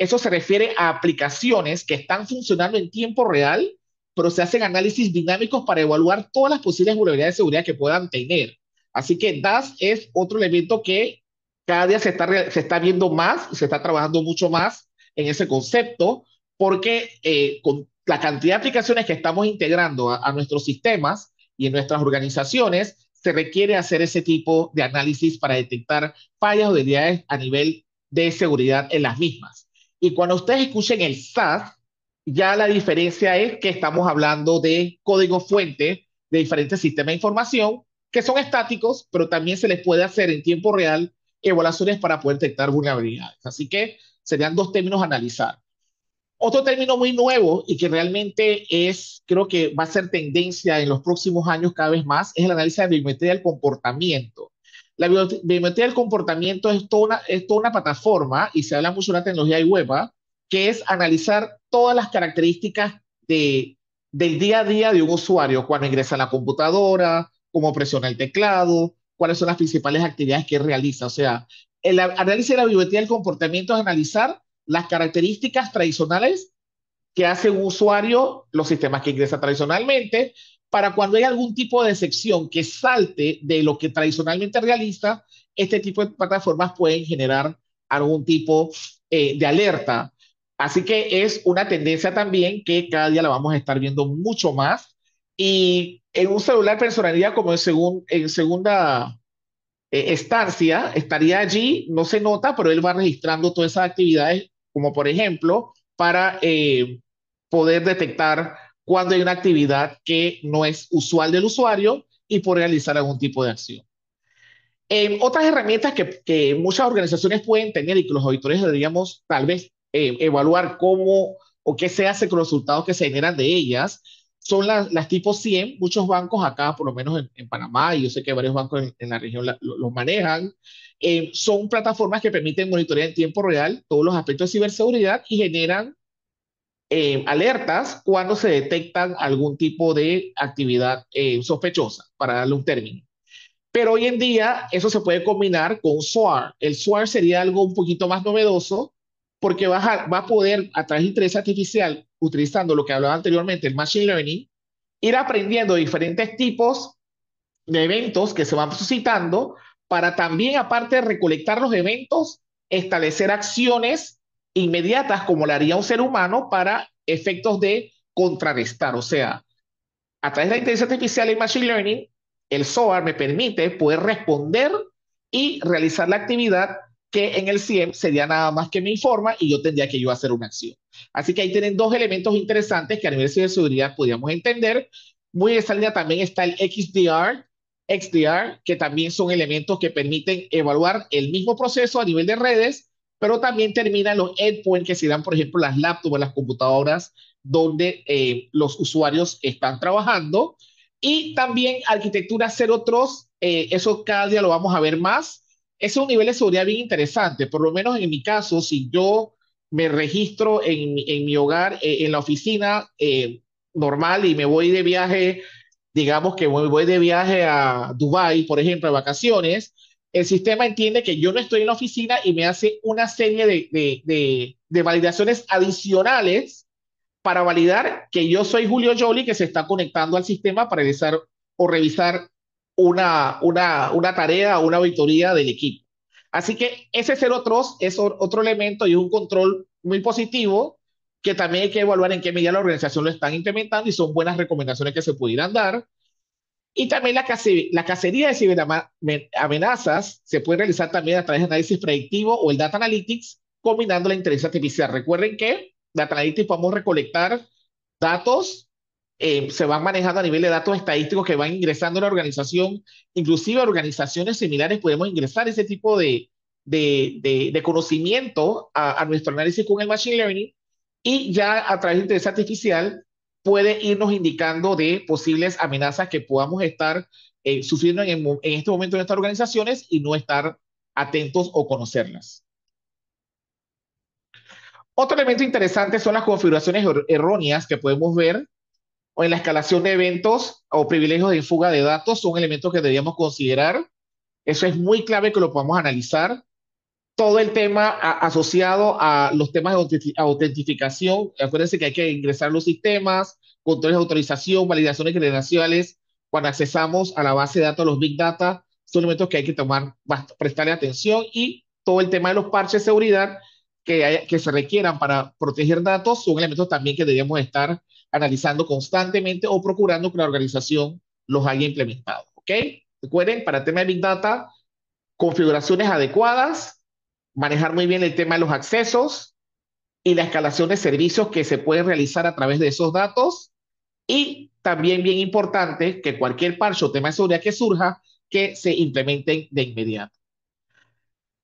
eso se refiere a aplicaciones que están funcionando en tiempo real, pero se hacen análisis dinámicos para evaluar todas las posibles vulnerabilidades de seguridad que puedan tener. Así que DAS es otro elemento que cada día se está, se está viendo más, se está trabajando mucho más en ese concepto, porque eh, con la cantidad de aplicaciones que estamos integrando a, a nuestros sistemas y en nuestras organizaciones, se requiere hacer ese tipo de análisis para detectar fallas o debilidades a nivel de seguridad en las mismas. Y cuando ustedes escuchen el SAS, ya la diferencia es que estamos hablando de código fuente de diferentes sistemas de información que son estáticos, pero también se les puede hacer en tiempo real evaluaciones para poder detectar vulnerabilidades. Así que serían dos términos a analizar. Otro término muy nuevo y que realmente es, creo que va a ser tendencia en los próximos años cada vez más, es el análisis de biometría del comportamiento. La biblioteca del comportamiento es toda, una, toda una plataforma, y se habla mucho de la tecnología de web, ¿ah? que es analizar todas las características de, del día a día de un usuario, cuando ingresa a la computadora, cómo presiona el teclado, cuáles son las principales actividades que realiza. O sea, el análisis de la biblioteca del comportamiento es analizar las características tradicionales que hace un usuario, los sistemas que ingresa tradicionalmente, para cuando hay algún tipo de sección que salte de lo que tradicionalmente realiza, este tipo de plataformas pueden generar algún tipo eh, de alerta. Así que es una tendencia también que cada día la vamos a estar viendo mucho más. Y en un celular personalidad como en, segunda eh, estancia, estaría allí, no se nota, pero él va registrando todas esas actividades, como por ejemplo, para eh, poder detectar cuando hay una actividad que no es usual del usuario y por realizar algún tipo de acción. Eh, otras herramientas que, muchas organizaciones pueden tener y que los auditores deberíamos tal vez eh, evaluar cómo o qué se hace con los resultados que se generan de ellas son las, tipo 100. Muchos bancos acá, por lo menos en, Panamá, y yo sé que varios bancos en, la región los manejan, eh, son plataformas que permiten monitorear en tiempo real todos los aspectos de ciberseguridad y generan eh, alertas cuando se detectan algún tipo de actividad eh, sospechosa, para darle un término. Pero hoy en día eso se puede combinar con SOAR. El SOAR sería algo un poquito más novedoso porque va a poder, a través de inteligencia artificial, utilizando lo que hablaba anteriormente, el Machine Learning, ir aprendiendo diferentes tipos de eventos que se van suscitando para también, aparte de recolectar los eventos, establecer acciones inmediatas como la haría un ser humano para efectos de contrarrestar. O sea, a través de la inteligencia artificial y machine learning, el SOAR me permite poder responder y realizar la actividad que en el CIEM sería nada más que me informa y yo tendría que yo hacer una acción. Así que ahí tienen dos elementos interesantes que a nivel de seguridad podríamos entender. Muy en esa también está el XDR, XDR, que también son elementos que permiten evaluar el mismo proceso a nivel de redes pero también terminan los endpoints que se dan, por ejemplo, las laptops, las computadoras donde eh, los usuarios están trabajando. Y también arquitectura Zero Trust, eh, eso cada día lo vamos a ver más. Es un nivel de seguridad bien interesante, por lo menos en mi caso, si yo me registro en, en mi hogar, eh, en la oficina normal y me voy de viaje, digamos que voy, voy de viaje a Dubai, por ejemplo, de vacaciones, el sistema entiende que yo no estoy en la oficina y me hace una serie de, validaciones adicionales para validar que yo soy Julio Jolie que se está conectando al sistema para realizar o revisar una, una, una tarea o una auditoría del equipo. Así que ese ser otros es otro elemento y es un control muy positivo que también hay que evaluar en qué medida la organización lo están implementando y son buenas recomendaciones que se pudieran dar y también la, la cacería de ciberamenazas se puede realizar también a través de análisis predictivo o el Data Analytics, combinando la inteligencia artificial. Recuerden que Data Analytics podemos recolectar datos, eh, se van manejando a nivel de datos estadísticos que van ingresando a la organización, inclusive a organizaciones similares podemos ingresar ese tipo de, de, de, conocimiento a, a nuestro análisis con el Machine Learning y ya a través de inteligencia artificial puede irnos indicando de posibles amenazas que podamos estar eh, sufriendo en, este momento en estas organizaciones y no estar atentos o conocerlas. Otro elemento interesante son las configuraciones er-, erróneas que podemos ver o en la escalación de eventos o privilegios de fuga de datos son elementos que deberíamos considerar. Eso es muy clave que lo podamos analizar todo el tema asociado a los temas de autentificación. Acuérdense que hay que ingresar los sistemas, controles de autorización, validaciones credenciales. Cuando accesamos a la base de datos, los big data, son elementos que hay que tomar, prestarle atención y todo el tema de los parches de seguridad que, que se requieran para proteger datos son elementos también que debemos estar analizando constantemente o procurando que la organización los haya implementado. ¿Ok? Recuerden, para el tema de Big Data, configuraciones adecuadas, manejar muy bien el tema de los accesos y la escalación de servicios que se pueden realizar a través de esos datos. Y también bien importante que cualquier parche o tema de seguridad que surja, que se implementen de inmediato.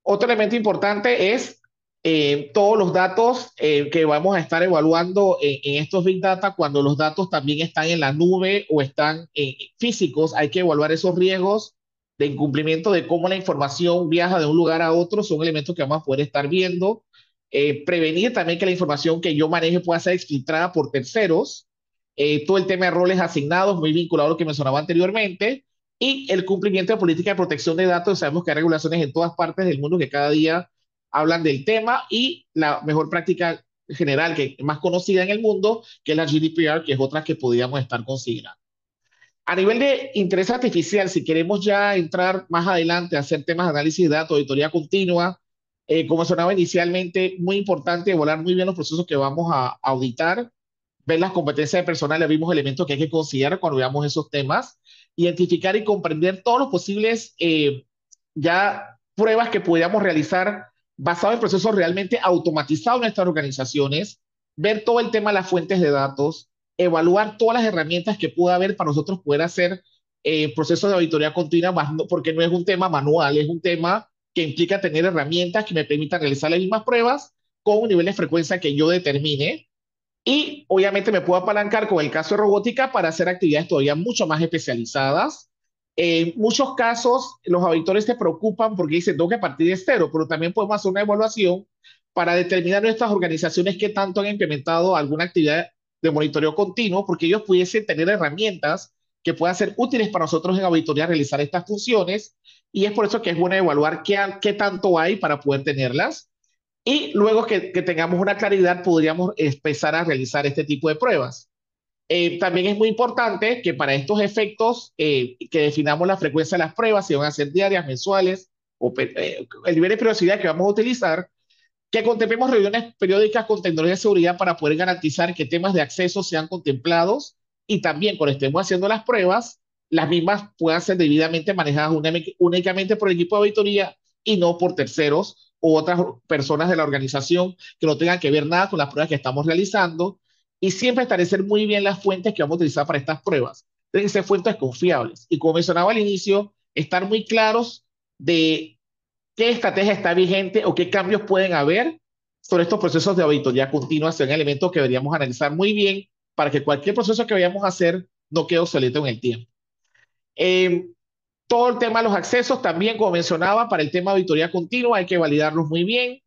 Otro elemento importante es eh, todos los datos eh, que vamos a estar evaluando en, estos Big Data, cuando los datos también están en la nube o están eh, físicos, hay que evaluar esos riesgos de incumplimiento de cómo la información viaja de un lugar a otro son elementos que vamos a poder estar viendo. Eh, prevenir también que la información que yo maneje pueda ser filtrada por terceros. Eh, todo el tema de roles asignados, muy vinculado a lo que mencionaba anteriormente. Y el cumplimiento de política de protección de datos. Sabemos que hay regulaciones en todas partes del mundo que cada día hablan del tema y la mejor práctica general que más conocida en el mundo, que es la GDPR, que es otra que podríamos estar considerando. A nivel de interés artificial, si queremos ya entrar más adelante a hacer temas de análisis de datos, auditoría continua, eh, como sonaba inicialmente, muy importante volar muy bien los procesos que vamos a auditar, ver las competencias de personal, vimos elementos que hay que considerar cuando veamos esos temas, identificar y comprender todos los posibles eh, ya pruebas que pudiéramos realizar basado en procesos realmente automatizados en nuestras organizaciones, ver todo el tema de las fuentes de datos, evaluar todas las herramientas que pueda haber para nosotros poder hacer eh, procesos de auditoría continua, porque no es un tema manual, es un tema que implica tener herramientas que me permitan realizar las mismas pruebas con un nivel de frecuencia que yo determine. Y obviamente me puedo apalancar con el caso de robótica para hacer actividades todavía mucho más especializadas. En muchos casos, los auditores se preocupan porque dicen, tengo que partir de cero, pero también podemos hacer una evaluación para determinar nuestras organizaciones que tanto han implementado alguna actividad de monitoreo continuo, porque ellos pudiesen tener herramientas que puedan ser útiles para nosotros en auditoría realizar estas funciones. Y es por eso que es bueno evaluar qué, tanto hay para poder tenerlas. Y luego que, tengamos una claridad, podríamos empezar a realizar este tipo de pruebas. Eh, también es muy importante que para estos efectos, eh, que definamos la frecuencia de las pruebas, si van a ser diarias, mensuales, o eh, el nivel de periodicidad que vamos a utilizar, que contemplemos reuniones periódicas con tecnología de seguridad para poder garantizar que temas de acceso sean contemplados y también cuando estemos haciendo las pruebas, las mismas puedan ser debidamente manejadas únicamente por el equipo de auditoría y no por terceros u otras personas de la organización que no tengan que ver nada con las pruebas que estamos realizando y siempre establecer muy bien las fuentes que vamos a utilizar para estas pruebas. Tienen que ser fuentes confiables. Y como mencionaba al inicio, estar muy claros de ¿Qué estrategia está vigente o qué cambios pueden haber sobre estos procesos de auditoría continua? Son elementos que deberíamos analizar muy bien para que cualquier proceso que vayamos a hacer no quede obsoleto en el tiempo. Em, todo el tema de los accesos, también como mencionaba, para el tema de auditoría continua hay que validarlos muy bien,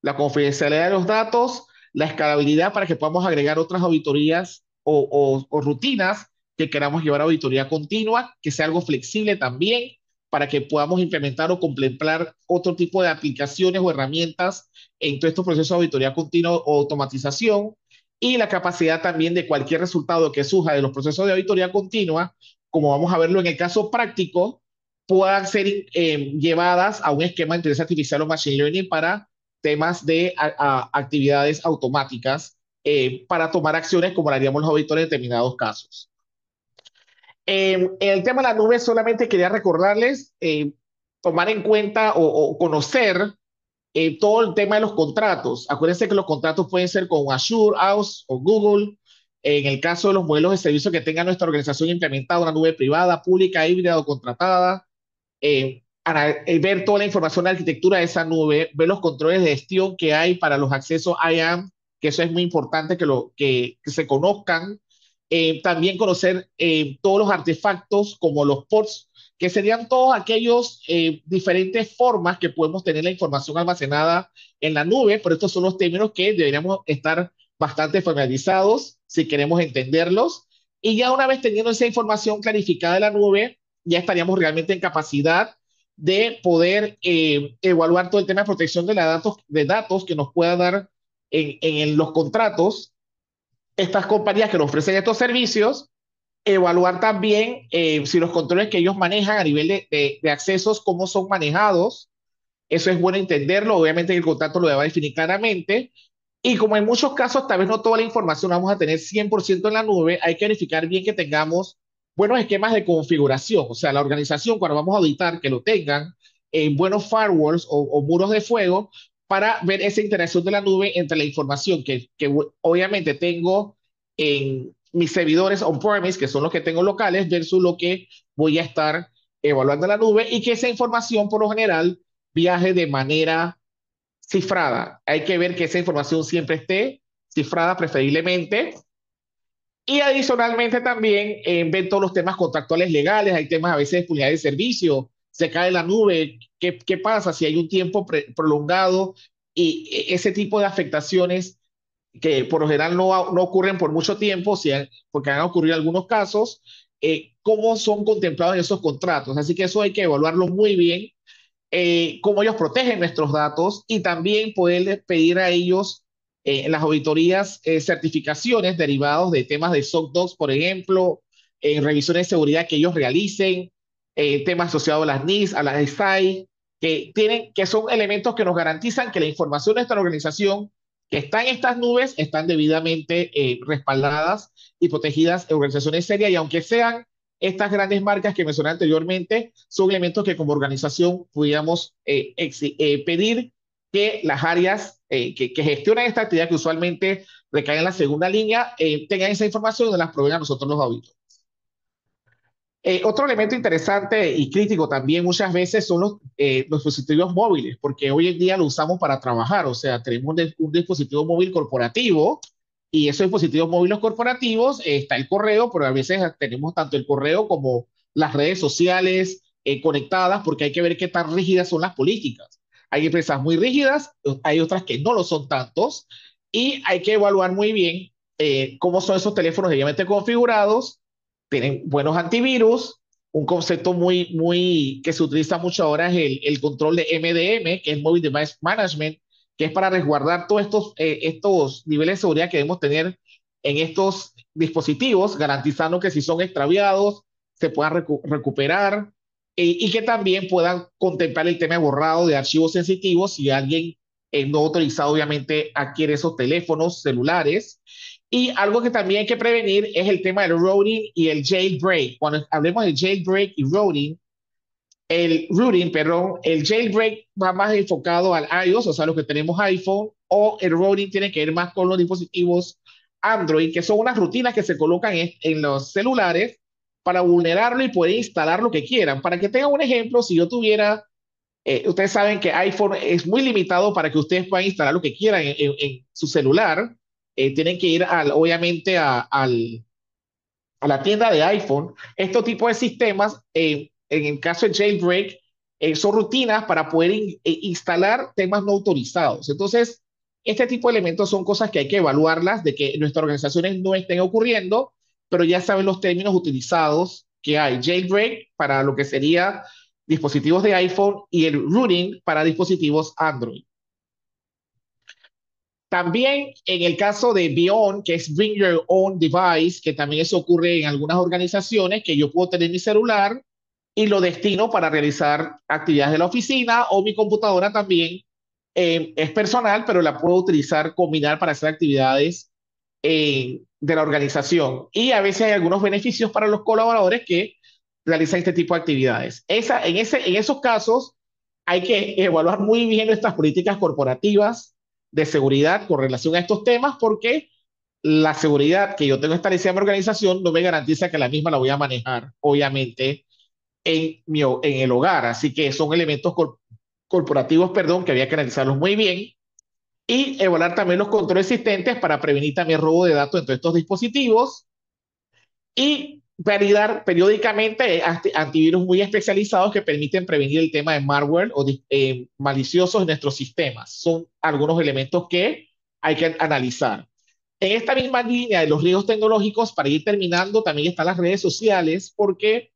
la confidencialidad de los datos, la escalabilidad para que podamos agregar otras auditorías o, o rutinas que queramos llevar a auditoría continua, que sea algo flexible también, para que podamos implementar o contemplar otro tipo de aplicaciones o herramientas en todos estos procesos de auditoría continua o automatización y la capacidad también de cualquier resultado que surja de los procesos de auditoría continua, como vamos a verlo en el caso práctico, puedan ser eh, llevadas a un esquema de inteligencia artificial o machine learning para temas de actividades automáticas eh, para tomar acciones como haríamos los auditores en determinados casos. Eh, el tema de la nube, solamente quería recordarles eh, tomar en cuenta o, conocer eh, todo el tema de los contratos. Acuérdense que los contratos pueden ser con Azure, House o Google. En el caso de los modelos de servicio que tenga nuestra organización implementada, una nube privada, pública, híbrida o contratada, eh, para ver toda la información de arquitectura de esa nube, ver los controles de gestión que hay para los accesos IAM, que eso es muy importante que, lo, que se conozcan eh, también conocer eh, todos los artefactos como los ports, que serían todos aquellos eh, diferentes formas que podemos tener la información almacenada en la nube, pero estos son los términos que deberíamos estar bastante familiarizados si queremos entenderlos. Y ya una vez teniendo esa información clarificada de la nube, ya estaríamos realmente en capacidad de poder evaluar todo el tema de protección de, la datos, de datos que nos pueda dar en, en los contratos estas compañías que nos ofrecen estos servicios, evaluar también eh, si los controles que ellos manejan a nivel de, accesos, cómo son manejados. Eso es bueno entenderlo, obviamente el contrato lo va a definir claramente. Y como en muchos casos, tal vez no toda la información vamos a tener 100% en la nube, hay que verificar bien que tengamos buenos esquemas de configuración. O sea, la organización, cuando vamos a auditar, que lo tengan en buenos firewalls o muros de fuego para ver esa interacción de la nube entre la información que, obviamente tengo en mis servidores on-premise, que son los que tengo locales, versus lo que voy a estar evaluando en la nube y que esa información por lo general viaje de manera cifrada. Hay que ver que esa información siempre esté cifrada preferiblemente. Y adicionalmente también eh, todos los temas contractuales legales, hay temas a veces de publicidad de servicio, se cae la nube, ¿qué, pasa si hay un tiempo prolongado y e, ese tipo de afectaciones que por lo general no, ocurren por mucho tiempo, si porque han ocurrido algunos casos, eh, cómo son contemplados en esos contratos. Así que eso hay que evaluarlo muy bien, eh, cómo ellos protegen nuestros datos y también poder pedir a ellos eh, en las auditorías certificaciones derivados de temas de SOC 2, por ejemplo, en revisiones de seguridad que ellos realicen, eh, temas asociados a las NIS, a las ISAI, que, tienen, que son elementos que nos garantizan que la información de esta organización que está en estas nubes están debidamente eh, respaldadas y protegidas en organizaciones serias y aunque sean estas grandes marcas que mencioné anteriormente, son elementos que como organización pudiéramos eh, eh, pedir que las áreas eh, que, gestionan esta actividad que usualmente recaen en la segunda línea tengan esa información de las proveen a nosotros los auditores. Eh, otro elemento interesante y crítico también muchas veces son los, eh, los, dispositivos móviles, porque hoy en día lo usamos para trabajar, o sea, tenemos un, dispositivo móvil corporativo y esos dispositivos móviles corporativos eh, está el correo, pero a veces tenemos tanto el correo como las redes sociales conectadas, porque hay que ver qué tan rígidas son las políticas. Hay empresas muy rígidas, hay otras que no lo son tantos, y hay que evaluar muy bien cómo son esos teléfonos debidamente configurados tienen buenos antivirus. Un concepto muy, muy que se utiliza mucho ahora es el, control de MDM, que es Mobile Device Management, que es para resguardar todos estos, eh, estos niveles de seguridad que debemos tener en estos dispositivos, garantizando que si son extraviados, se puedan recuperar eh, y que también puedan contemplar el tema borrado de archivos sensitivos si alguien eh, no autorizado obviamente adquiere esos teléfonos celulares y algo que también hay que prevenir es el tema del routing y el jailbreak. Cuando hablemos de jailbreak y routing, el routing, perdón, el jailbreak va más enfocado al iOS, o sea, los que tenemos iPhone, o el routing tiene que ver más con los dispositivos Android, que son unas rutinas que se colocan en, los celulares para vulnerarlo y poder instalar lo que quieran. Para que tengan un ejemplo, si yo tuviera, eh, ustedes saben que iPhone es muy limitado para que ustedes puedan instalar lo que quieran en, en su celular. Eh, tienen que ir al, obviamente a, la tienda de iPhone. Estos tipos de sistemas, eh, en el caso de Jailbreak, eh, son rutinas para poder instalar temas no autorizados. Entonces, este tipo de elementos son cosas que hay que evaluarlas, de que nuestras organizaciones no estén ocurriendo, pero ya saben los términos utilizados que hay. Jailbreak para lo que sería dispositivos de iPhone y el routing para dispositivos Android. También en el caso de Beyond, que es Bring Your Own Device, que también eso ocurre en algunas organizaciones, que yo puedo tener mi celular y lo destino para realizar actividades de la oficina o mi computadora también eh, es personal, pero la puedo utilizar, combinar para hacer actividades eh, de la organización. Y a veces hay algunos beneficios para los colaboradores que realizan este tipo de actividades. Esa, en, ese, en esos casos hay que evaluar muy bien nuestras políticas corporativas de seguridad con relación a estos temas porque la seguridad que yo tengo establecida en mi organización no me garantiza que la misma la voy a manejar, obviamente, en, mi, en el hogar. Así que son elementos corporativos, perdón, que había que analizarlos muy bien y evaluar también los controles existentes para prevenir también robo de datos entre estos dispositivos y validar periódicamente antivirus muy especializados que permiten prevenir el tema de malware o eh, maliciosos en nuestros sistemas. Son algunos elementos que hay que analizar. En esta misma línea de los riesgos tecnológicos, para ir terminando, también están las redes sociales, porque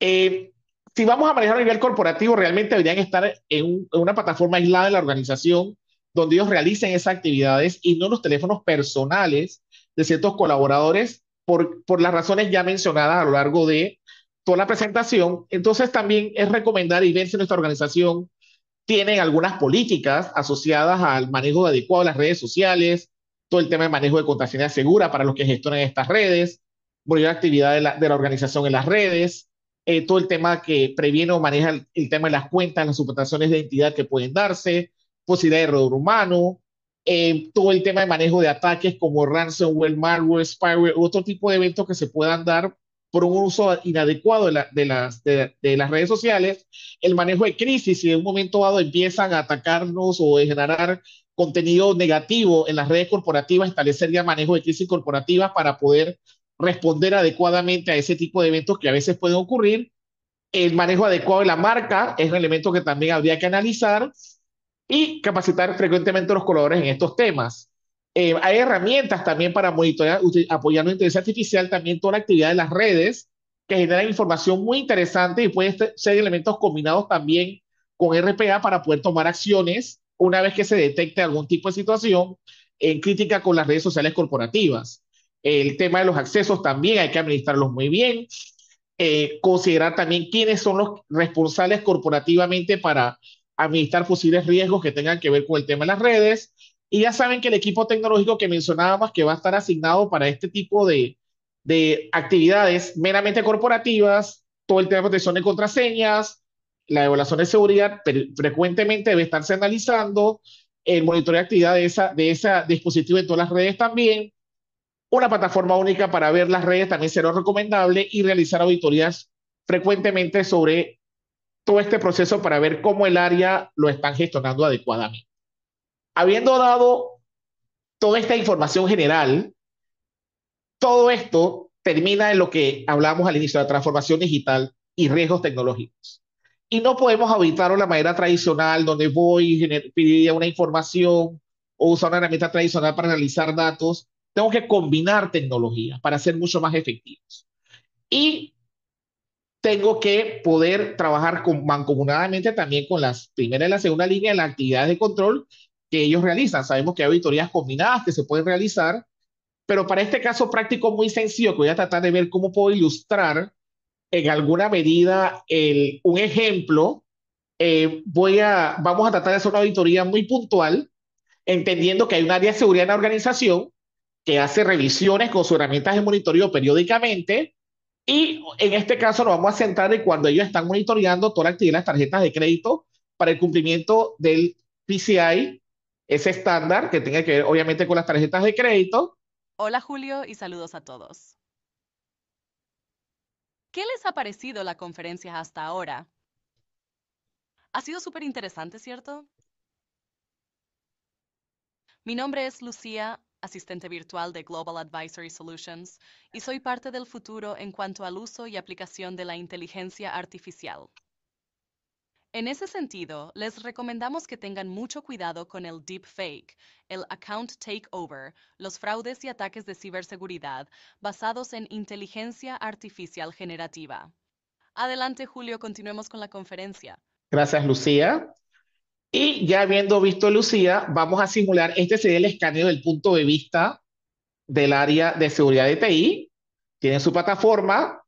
eh, si vamos a manejar a nivel corporativo, realmente deberían estar en, una plataforma aislada de la organización donde ellos realicen esas actividades y no los teléfonos personales de ciertos colaboradores por, las razones ya mencionadas a lo largo de toda la presentación. Entonces también es recomendar y ver si nuestra organización tiene algunas políticas asociadas al manejo adecuado de las redes sociales, todo el tema de manejo de contraseña segura para los que gestionan estas redes, la actividad de la, organización en las redes, eh, todo el tema que previene o maneja el, tema de las cuentas, las suplantaciones de identidad que pueden darse, posibilidad de error humano, eh, todo el tema de manejo de ataques como ransomware, malware, spyware, otro tipo de eventos que se puedan dar por un uso inadecuado de, las, redes sociales, el manejo de crisis, si en un momento dado empiezan a atacarnos o a generar contenido negativo en las redes corporativas, establecer ya manejo de crisis corporativas para poder responder adecuadamente a ese tipo de eventos que a veces pueden ocurrir. El manejo adecuado de la marca es un elemento que también habría que analizar y capacitar frecuentemente a los colores en estos temas. Eh, hay herramientas también para monitorear, apoyando la inteligencia artificial, también toda la actividad de las redes, que generan información muy interesante y pueden ser elementos combinados también con RPA para poder tomar acciones una vez que se detecte algún tipo de situación en crítica con las redes sociales corporativas. El tema de los accesos también hay que administrarlos muy bien. Eh, considerar también quiénes son los responsables corporativamente para administrar posibles riesgos que tengan que ver con el tema de las redes. Y ya saben que el equipo tecnológico que mencionábamos que va a estar asignado para este tipo de, de actividades meramente corporativas, todo el tema de protección de contraseñas, la evaluación de seguridad frecuentemente debe estarse analizando, el monitoreo de actividad de, esa, de ese dispositivo en todas las redes también, una plataforma única para ver las redes también será recomendable y realizar auditorías frecuentemente sobre todo este proceso para ver cómo el área lo están gestionando adecuadamente. Habiendo dado toda esta información general, todo esto termina en lo que hablamos al inicio de la transformación digital y riesgos tecnológicos. Y no podemos habitarlo de la manera tradicional, donde voy y pediría una información o usar una herramienta tradicional para analizar datos. Tengo que combinar tecnologías para ser mucho más efectivos. Y tengo que poder trabajar con, mancomunadamente también con las primeras y la segunda línea de las actividades de control que ellos realizan. Sabemos que hay auditorías combinadas que se pueden realizar, pero para este caso práctico muy sencillo, que voy a tratar de ver cómo puedo ilustrar en alguna medida el, un ejemplo, eh, voy a, vamos a tratar de hacer una auditoría muy puntual, entendiendo que hay un área de seguridad en la organización que hace revisiones con sus herramientas de monitoreo periódicamente y en este caso nos vamos a centrar en cuando ellos están monitoreando toda la actividad de las tarjetas de crédito para el cumplimiento del PCI, ese estándar que tiene que ver obviamente con las tarjetas de crédito. Hola Julio y saludos a todos. ¿Qué les ha parecido la conferencia hasta ahora? Ha sido súper interesante, ¿cierto? Mi nombre es Lucía asistente virtual de Global Advisory Solutions, y soy parte del futuro en cuanto al uso y aplicación de la inteligencia artificial. En ese sentido, les recomendamos que tengan mucho cuidado con el deepfake, el account takeover, los fraudes y ataques de ciberseguridad basados en inteligencia artificial generativa. Adelante, Julio, continuemos con la conferencia. Gracias, Lucía. Y ya habiendo visto Lucía, vamos a simular, este sería el escaneo del punto de vista del área de seguridad de TI. Tiene su plataforma,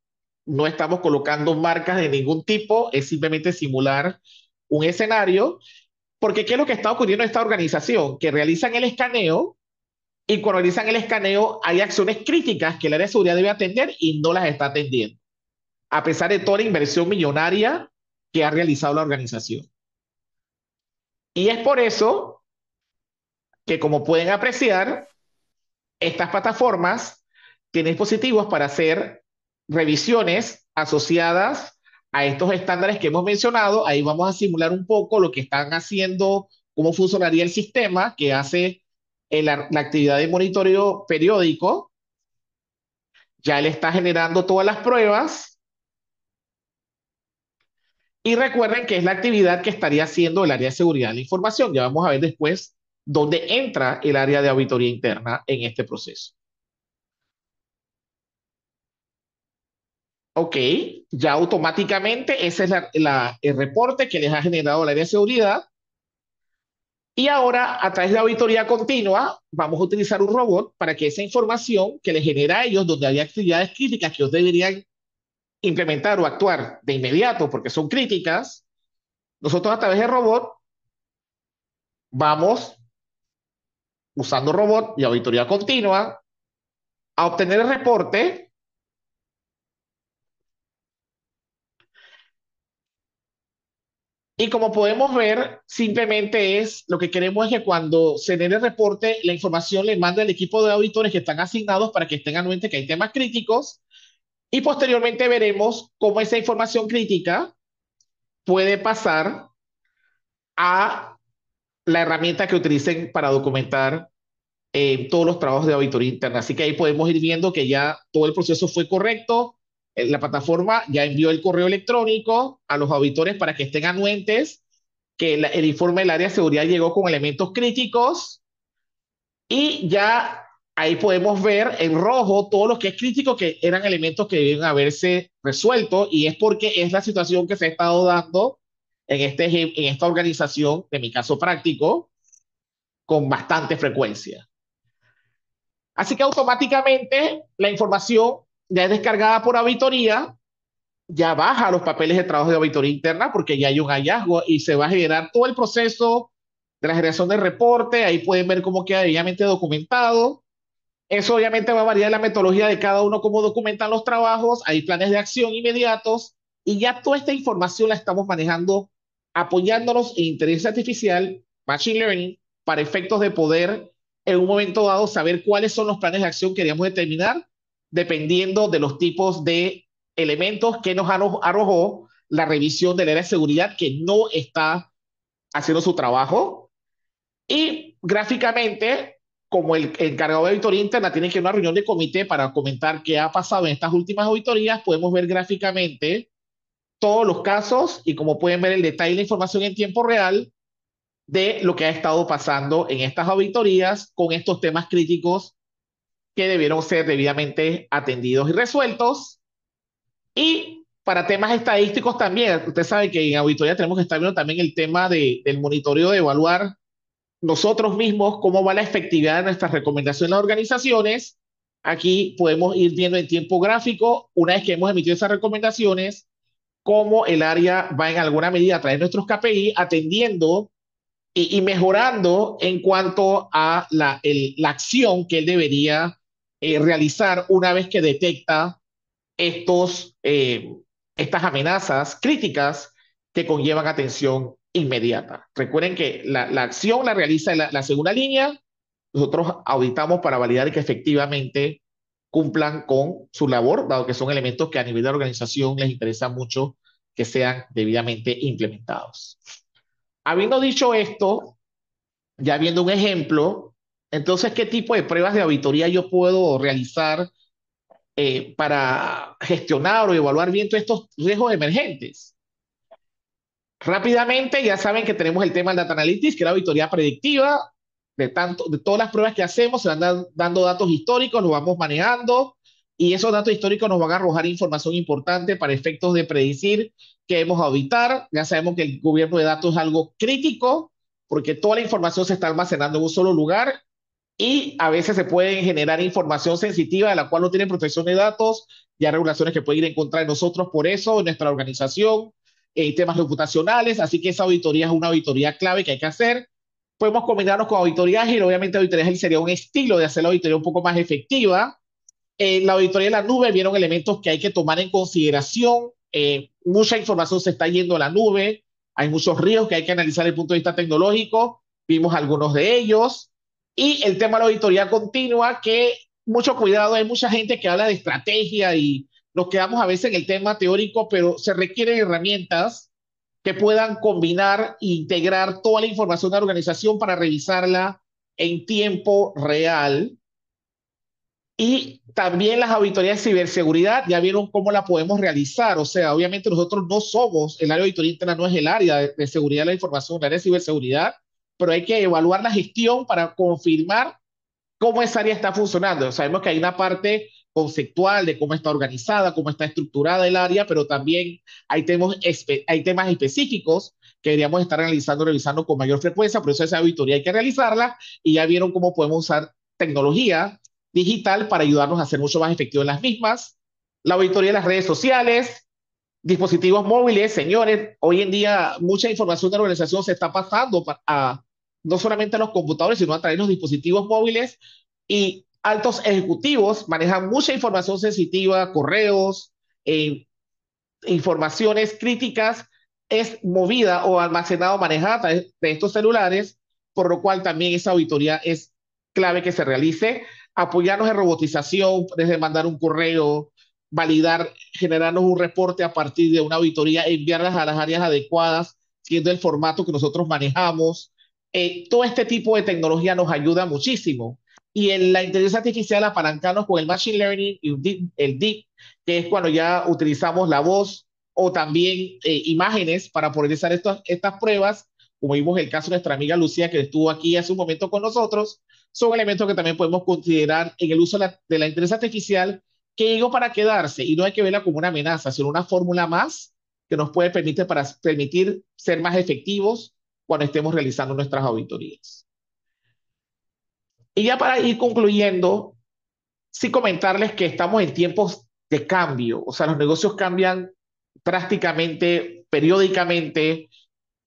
no estamos colocando marcas de ningún tipo, es simplemente simular un escenario, porque ¿qué es lo que está ocurriendo en esta organización? Que realizan el escaneo y cuando realizan el escaneo hay acciones críticas que el área de seguridad debe atender y no las está atendiendo, a pesar de toda la inversión millonaria que ha realizado la organización. Y es por eso que, como pueden apreciar, estas plataformas tienen dispositivos para hacer revisiones asociadas a estos estándares que hemos mencionado. Ahí vamos a simular un poco lo que están haciendo, cómo funcionaría el sistema que hace eh, la actividad de monitoreo periódico. Ya le está generando todas las pruebas y recuerden que es la actividad que estaría haciendo el área de seguridad de la información. Ya vamos a ver después dónde entra el área de auditoría interna en este proceso. Ok, ya automáticamente ese es el reporte que les ha generado el área de seguridad. Y ahora, a través de auditoría continua, vamos a utilizar un robot para que esa información que les genera a ellos, donde había actividades críticas que ellos deberían implementar o actuar de inmediato porque son críticas, nosotros a través de robot vamos usando robot y auditoría continua a obtener el reporte y como podemos ver simplemente es lo que queremos es que cuando se den el reporte la información le manda el equipo de auditores que están asignados para que estén anuentes que hay temas críticos y posteriormente veremos cómo esa información crítica puede pasar a la herramienta que utilicen para documentar eh, todos los trabajos de auditoría interna. Así que ahí podemos ir viendo que ya todo el proceso fue correcto. Eh, la plataforma ya envió el correo electrónico a los auditores para que estén anuentes, que el, el informe del área de seguridad llegó con elementos críticos y ya ahí podemos ver en rojo todos los que es crítico que eran elementos que deben haberse resuelto y es porque es la situación que se ha estado dando en, este, en esta organización, de mi caso práctico, con bastante frecuencia. Así que automáticamente la información ya es descargada por auditoría, ya baja los papeles de trabajo de auditoría interna porque ya hay un hallazgo y se va a generar todo el proceso de la generación del reporte, ahí pueden ver cómo queda debidamente documentado eso obviamente va a variar la metodología de cada uno, cómo documentan los trabajos, hay planes de acción inmediatos y ya toda esta información la estamos manejando apoyándonos en inteligencia artificial, machine learning, para efectos de poder en un momento dado saber cuáles son los planes de acción que queríamos determinar dependiendo de los tipos de elementos que nos arrojó la revisión del área de seguridad que no está haciendo su trabajo. Y gráficamente como el encargado de auditoría interna tiene que ir a una reunión de comité para comentar qué ha pasado en estas últimas auditorías, podemos ver gráficamente todos los casos y como pueden ver el detalle de la información en tiempo real de lo que ha estado pasando en estas auditorías con estos temas críticos que debieron ser debidamente atendidos y resueltos. Y para temas estadísticos también, usted sabe que en auditoría tenemos que estar viendo también el tema de, del monitoreo de evaluar nosotros mismos cómo va la efectividad de nuestras recomendaciones a las organizaciones. Aquí podemos ir viendo en tiempo gráfico, una vez que hemos emitido esas recomendaciones, cómo el área va en alguna medida a traer nuestros KPI, atendiendo y, mejorando en cuanto a la, acción que él debería eh, realizar una vez que detecta estos, eh, estas amenazas críticas que conllevan atención inmediata. Recuerden que la, acción la realiza la, segunda línea, nosotros auditamos para validar que efectivamente cumplan con su labor, dado que son elementos que a nivel de organización les interesa mucho que sean debidamente implementados. Habiendo dicho esto, ya viendo un ejemplo, entonces, ¿qué tipo de pruebas de auditoría yo puedo realizar eh, para gestionar o evaluar bien todos estos riesgos emergentes? Rápidamente, ya saben que tenemos el tema del Data Analytics, que es la auditoría predictiva. De, tanto, de todas las pruebas que hacemos, se van dando datos históricos, los vamos manejando y esos datos históricos nos van a arrojar información importante para efectos de predecir que hemos auditar. Ya sabemos que el gobierno de datos es algo crítico porque toda la información se está almacenando en un solo lugar y a veces se puede generar información sensitiva de la cual no tiene protección de datos, y hay regulaciones que pueden ir en contra de nosotros por eso, en nuestra organización, eh, temas reputacionales, así que esa auditoría es una auditoría clave que hay que hacer. Podemos combinarnos con auditoría ágil, obviamente auditoría ágil sería un estilo de hacer la auditoría un poco más efectiva. En la auditoría de la nube vieron elementos que hay que tomar en consideración. Eh, mucha información se está yendo a la nube, hay muchos ríos que hay que analizar desde el punto de vista tecnológico, vimos algunos de ellos. Y el tema de la auditoría continua, que mucho cuidado, hay mucha gente que habla de estrategia y nos quedamos a veces en el tema teórico, pero se requieren herramientas que puedan combinar e integrar toda la información de la organización para revisarla en tiempo real. Y también las auditorías de ciberseguridad, ya vieron cómo la podemos realizar. O sea, obviamente nosotros no somos, el área de auditoría interna no es el área de, seguridad de la información, el área de ciberseguridad, pero hay que evaluar la gestión para confirmar cómo esa área está funcionando. Sabemos que hay una parte conceptual de cómo está organizada, cómo está estructurada el área, pero también hay temas, hay temas específicos que deberíamos estar analizando, revisando con mayor frecuencia, por eso esa auditoría hay que realizarla y ya vieron cómo podemos usar tecnología digital para ayudarnos a ser mucho más efectivos en las mismas. La auditoría de las redes sociales, dispositivos móviles, señores, hoy en día mucha información de la organización se está pasando a, no solamente a los computadores, sino a través de los dispositivos móviles y altos ejecutivos manejan mucha información sensitiva, correos, eh, informaciones críticas, es movida o almacenada o manejada de estos celulares, por lo cual también esa auditoría es clave que se realice. Apoyarnos en robotización, desde mandar un correo, validar, generarnos un reporte a partir de una auditoría, enviarlas a las áreas adecuadas, siendo el formato que nosotros manejamos. Eh, todo este tipo de tecnología nos ayuda muchísimo y en la inteligencia artificial apalancarnos con el machine learning y el deep, que es cuando ya utilizamos la voz o también eh, imágenes para poder realizar estas, estas pruebas, como vimos el caso de nuestra amiga Lucía que estuvo aquí hace un momento con nosotros, son elementos que también podemos considerar en el uso de la, inteligencia artificial que llegó para quedarse y no hay que verla como una amenaza, sino una fórmula más que nos puede permitir, para, permitir ser más efectivos cuando estemos realizando nuestras auditorías. Y ya para ir concluyendo, sí comentarles que estamos en tiempos de cambio, o sea, los negocios cambian prácticamente periódicamente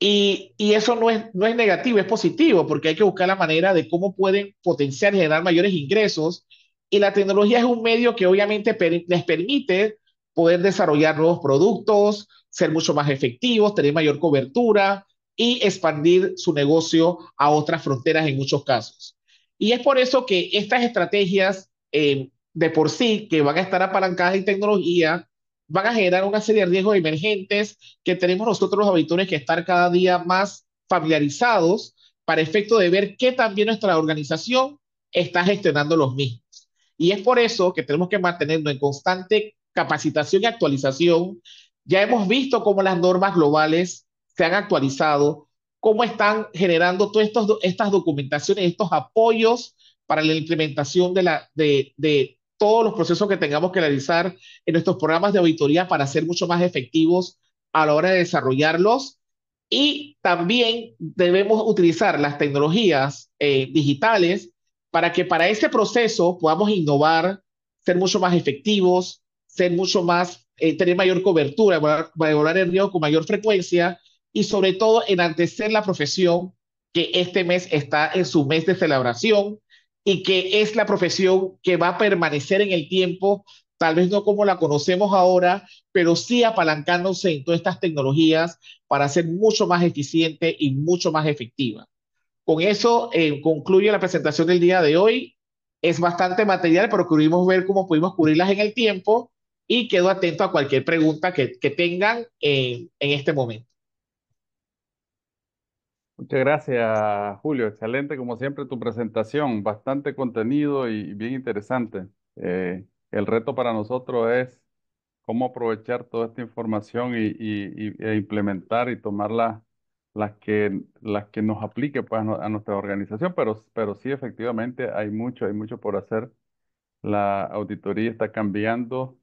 y, eso no es, no es negativo, es positivo, porque hay que buscar la manera de cómo pueden potenciar y generar mayores ingresos. Y la tecnología es un medio que obviamente les permite poder desarrollar nuevos productos, ser mucho más efectivos, tener mayor cobertura y expandir su negocio a otras fronteras en muchos casos. Y es por eso que estas estrategias eh, de por sí, que van a estar apalancadas en tecnología, van a generar una serie de riesgos emergentes que tenemos nosotros los auditores que estar cada día más familiarizados para efecto de ver qué también nuestra organización está gestionando los mismos. Y es por eso que tenemos que mantenernos en constante capacitación y actualización. Ya hemos visto cómo las normas globales se han actualizado, cómo están generando todas estas documentaciones, estos apoyos para la implementación de, la, de, todos los procesos que tengamos que realizar en nuestros programas de auditoría para ser mucho más efectivos a la hora de desarrollarlos. Y también debemos utilizar las tecnologías eh, digitales para que para ese proceso podamos innovar, ser mucho más efectivos, ser mucho más, eh, tener mayor cobertura, evaluar el riesgo con mayor frecuencia y sobre todo en antecer la profesión que este mes está en su mes de celebración y que es la profesión que va a permanecer en el tiempo, tal vez no como la conocemos ahora, pero sí apalancándose en todas estas tecnologías para ser mucho más eficiente y mucho más efectiva. Con eso eh, concluye la presentación del día de hoy. Es bastante material, pero pudimos ver cómo pudimos cubrirlas en el tiempo y quedo atento a cualquier pregunta que, tengan en este momento. Muchas gracias, Julio. Excelente, como siempre, tu presentación. Bastante contenido y bien interesante. Eh, el reto para nosotros es cómo aprovechar toda esta información y, e implementar y tomar las que, las que nos aplique pues, a nuestra organización, pero, pero sí, efectivamente, hay mucho, hay mucho por hacer. La auditoría está cambiando.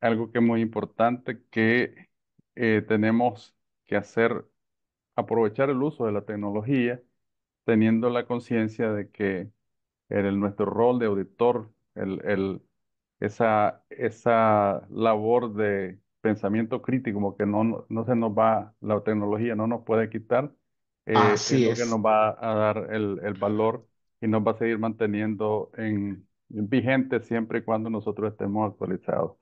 Algo que es muy importante que eh, tenemos que hacer aprovechar el uso de la tecnología teniendo la conciencia de que el, nuestro rol de auditor, el, el, esa, esa labor de pensamiento crítico, como que no, no se nos va, la tecnología no nos puede quitar, eh, es, lo que nos va a dar el, el, valor y nos va a seguir manteniendo en, vigente siempre y cuando nosotros estemos actualizados.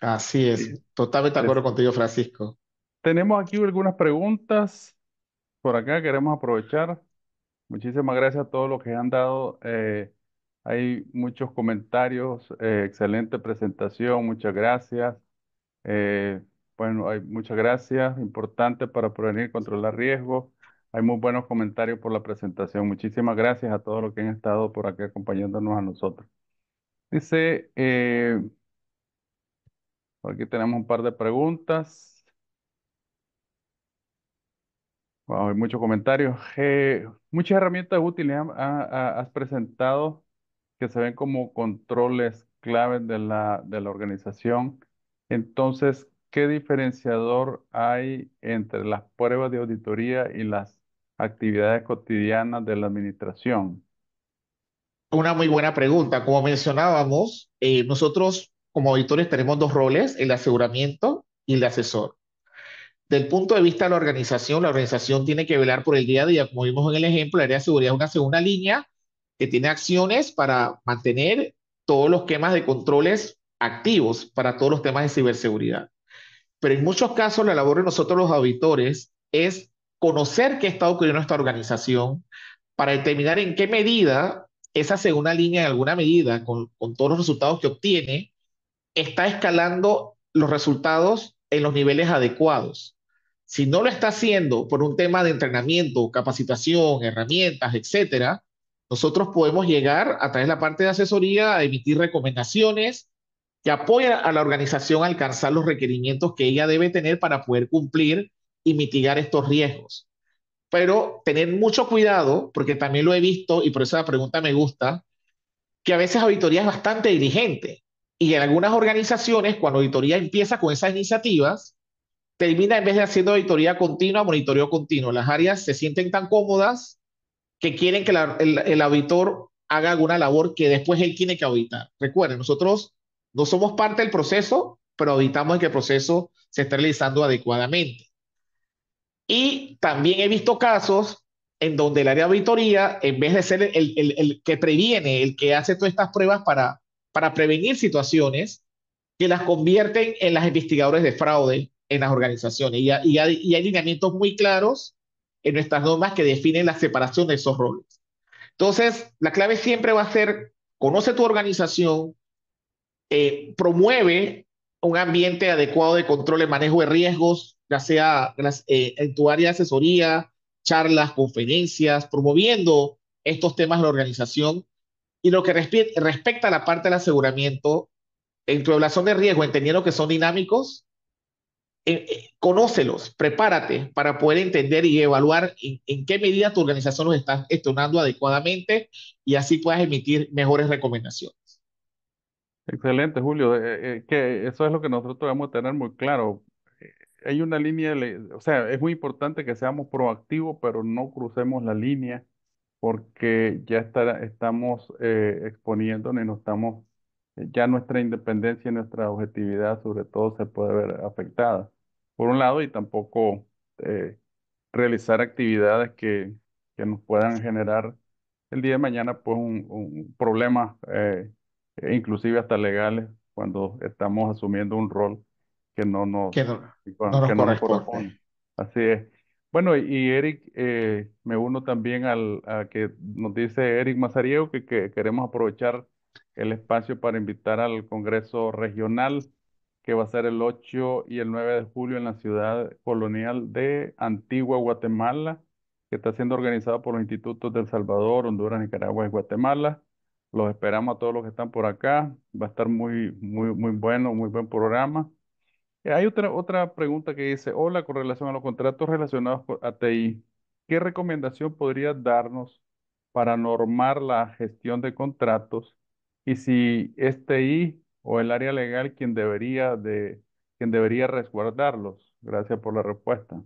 Así es, totalmente de acuerdo contigo, Francisco. Tenemos aquí algunas preguntas por acá queremos aprovechar. Muchísimas gracias a todos los que han dado. hay eh, muchos comentarios, eh, excelente presentación, muchas gracias. Eh, bueno, hay muchas gracias, importante para prevenir y controlar riesgos. Hay muy buenos comentarios por la presentación. Muchísimas gracias a todos los que han estado por aquí acompañándonos a nosotros. Dice, aquí tenemos un par de preguntas. hay muchos comentarios. Eh, muchas herramientas útiles has presentado que se ven como controles claves de la, de la organización. Entonces, ¿qué diferenciador hay entre las pruebas de auditoría y las actividades cotidianas de la administración? Una muy buena pregunta. Como mencionábamos, eh, nosotros como auditores tenemos dos roles, el aseguramiento y el asesor. Del punto de vista de la organización, la organización tiene que velar por el día a día. Como vimos en el ejemplo, la área de seguridad es una segunda línea que tiene acciones para mantener todos los temas de controles activos para todos los temas de ciberseguridad. Pero en muchos casos la labor de nosotros los auditores es conocer qué está ocurriendo en nuestra organización para determinar en qué medida esa segunda línea, en alguna medida, con, con todos los resultados que obtiene, está escalando los resultados en los niveles adecuados. Si no lo está haciendo por un tema de entrenamiento, capacitación, herramientas, etcétera, nosotros podemos llegar a través de la parte de asesoría a emitir recomendaciones que apoyen a la organización a alcanzar los requerimientos que ella debe tener para poder cumplir y mitigar estos riesgos. Pero tener mucho cuidado, porque también lo he visto y por eso la pregunta me gusta, que a veces auditoría es bastante diligente. Y en algunas organizaciones, cuando auditoría empieza con esas iniciativas, termina en vez de haciendo auditoría continua, monitoreo continuo. Las áreas se sienten tan cómodas que quieren que el, auditor haga alguna labor que después él tiene que auditar. Recuerden, nosotros no somos parte del proceso, pero auditamos que el proceso se está realizando adecuadamente. Y también he visto casos en donde el área de auditoría, en vez de ser el, el, el, que previene, el que hace todas estas pruebas para para prevenir situaciones que las convierten en las investigadores de fraude en las organizaciones. Y, hay, lineamientos muy claros en nuestras normas que definen la separación de esos roles. Entonces, la clave siempre va a ser, conoce tu organización, eh, promueve un ambiente adecuado de control y manejo de riesgos, ya sea eh, en tu área de asesoría, charlas, conferencias, promoviendo estos temas en la organización y lo que respecta a la parte del aseguramiento, en tu evaluación de riesgo, entendiendo que son dinámicos, eh, eh, conócelos, prepárate para poder entender y evaluar en, qué medida tu organización los está gestionando adecuadamente y así puedas emitir mejores recomendaciones. Excelente, Julio. Eh, que eso es lo que nosotros debemos tener muy claro. hay una línea, o sea, es muy importante que seamos proactivos, pero no crucemos la línea porque ya estamos eh, exponiéndonos y estamos, eh, ya nuestra independencia y nuestra objetividad sobre todo se puede ver afectada, por un lado, y tampoco eh, realizar actividades que, nos puedan generar el día de mañana pues un, problema, eh, e inclusive hasta legales, cuando estamos asumiendo un rol que no nos, no, corresponde. Así es. Bueno, y Eric, eh, me uno también al, a que nos dice Eric Mazariego que, queremos aprovechar el espacio para invitar al Congreso Regional que va a ser el 8 y el 9 de julio en la ciudad colonial de Antigua Guatemala, que está siendo organizado por los institutos de El Salvador, Honduras, Nicaragua y Guatemala. Los esperamos a todos los que están por acá. Va a estar muy, muy, muy bueno, muy buen programa. Eh, hay otra, otra pregunta que dice, hola, con relación a los contratos relacionados con TI, ¿qué recomendación podría darnos para normar la gestión de contratos y si es TI o el área legal quien debería, de, quien debería resguardarlos? Gracias por la respuesta.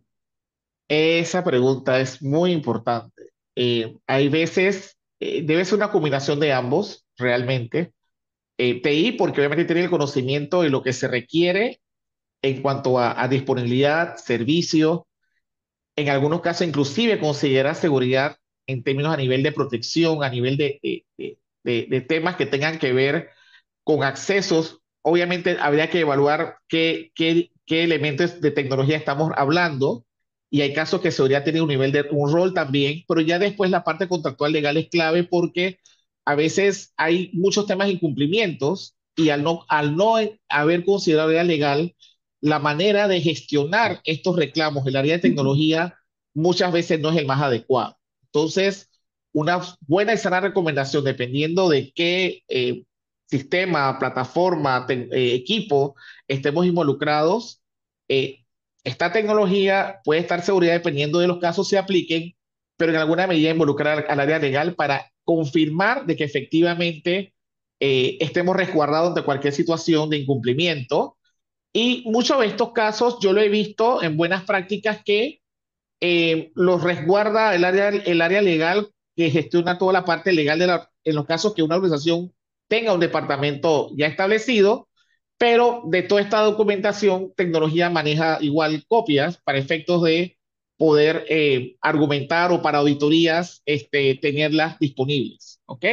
Esa pregunta es muy importante. Eh, hay veces, eh, debe ser una combinación de ambos, realmente. TI, porque obviamente tiene el conocimiento de lo que se requiere en cuanto a, disponibilidad, servicio, en algunos casos inclusive considera seguridad en términos a nivel de protección, a nivel de, de, temas que tengan que ver con accesos. Obviamente habría que evaluar qué, qué, qué elementos de tecnología estamos hablando y hay casos que seguridad tiene un nivel de un rol también, pero ya después la parte contractual legal es clave porque a veces hay muchos temas incumplimientos y al no, al no haber legal, la manera de gestionar estos reclamos, en el área de tecnología muchas veces no es el más adecuado. Entonces, una buena y sana recomendación, dependiendo de qué eh, sistema, plataforma, eh, equipo estemos involucrados, eh, esta tecnología puede estar seguridad dependiendo de los casos se apliquen, pero en alguna medida involucrar al área legal para confirmar de que efectivamente estemos resguardados ante cualquier situación de incumplimiento y muchos de estos casos yo lo he visto en buenas prácticas que eh, los resguarda el área, el área legal que gestiona toda la parte legal de la, en los casos que una organización tenga un departamento ya establecido, pero de toda esta documentación, tecnología maneja igual copias para efectos de poder eh, argumentar o para auditorías este, tenerlas disponibles. ¿Ok?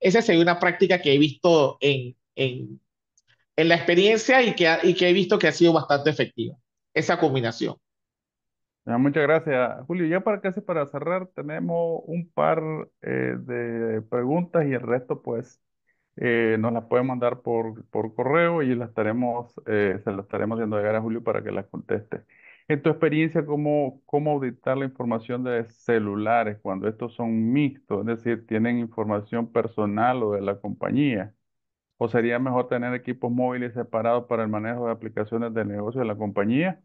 Esa sería una práctica que he visto en, en en la experiencia y que, he visto que ha sido bastante efectiva esa combinación. muchas gracias, Julio. Ya para casi para cerrar, tenemos un par eh, de preguntas y el resto, pues, eh, nos las pueden mandar por, correo y las estaremos, eh, se las estaremos haciendo llegar a Julio para que las conteste. En tu experiencia, ¿cómo, cómo auditar la información de celulares cuando estos son mixtos, es decir, tienen información personal o de la compañía? ¿O sería mejor tener equipos móviles separados para el manejo de aplicaciones de negocio de la compañía?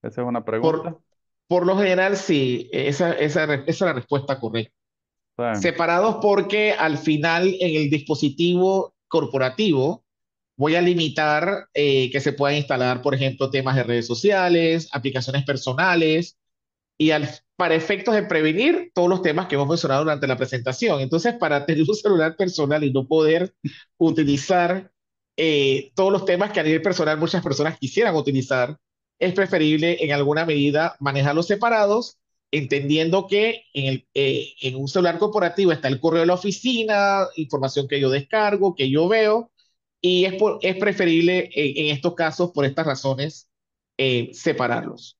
Esa es una pregunta. Por, lo general, sí, esa, es la respuesta correcta. Separados porque al final en el dispositivo corporativo voy a limitar eh, que se puedan instalar, por ejemplo, temas de redes sociales, aplicaciones personales, y al, para efectos de prevenir todos los temas que hemos mencionado durante la presentación. Entonces, para tener un celular personal y no poder utilizar eh, todos los temas que a nivel personal muchas personas quisieran utilizar, es preferible en alguna medida manejarlos separados, entendiendo que en, el, eh, en un celular corporativo está el correo de la oficina, información que yo descargo, que yo veo, y es, es preferible en estos casos, por estas razones, eh, separarlos.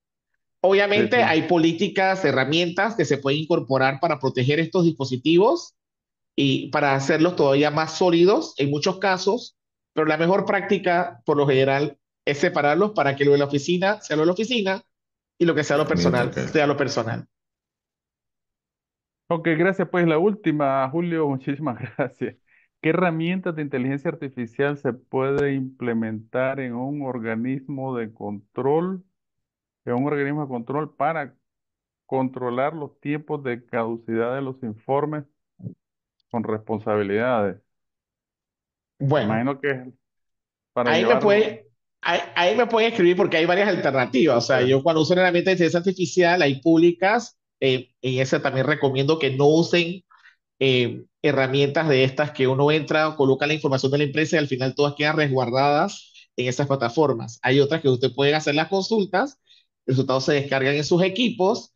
Obviamente hay políticas, herramientas que se pueden incorporar para proteger estos dispositivos y para hacerlos todavía más sólidos en muchos casos, pero la mejor práctica por lo general es separarlos para que lo de la oficina sea lo de la oficina y lo que sea lo personal sea lo personal. Ok, gracias. Pues la última, Julio, [LAUGHS] muchísimas gracias. ¿Qué herramientas de inteligencia artificial se puede implementar en un organismo de control es un organismo de control para controlar los tiempos de caducidad de los informes con responsabilidades. Bueno, imagino que para ahí me puede, ahí, me puede escribir porque hay varias alternativas. O sea, yo cuando uso una herramienta de inteligencia artificial, hay públicas, eh, en esa también recomiendo que no usen eh, herramientas de estas que uno entra, coloca la información de la empresa y al final todas quedan resguardadas en esas plataformas. Hay otras que usted puede hacer las consultas resultados se descargan en sus equipos,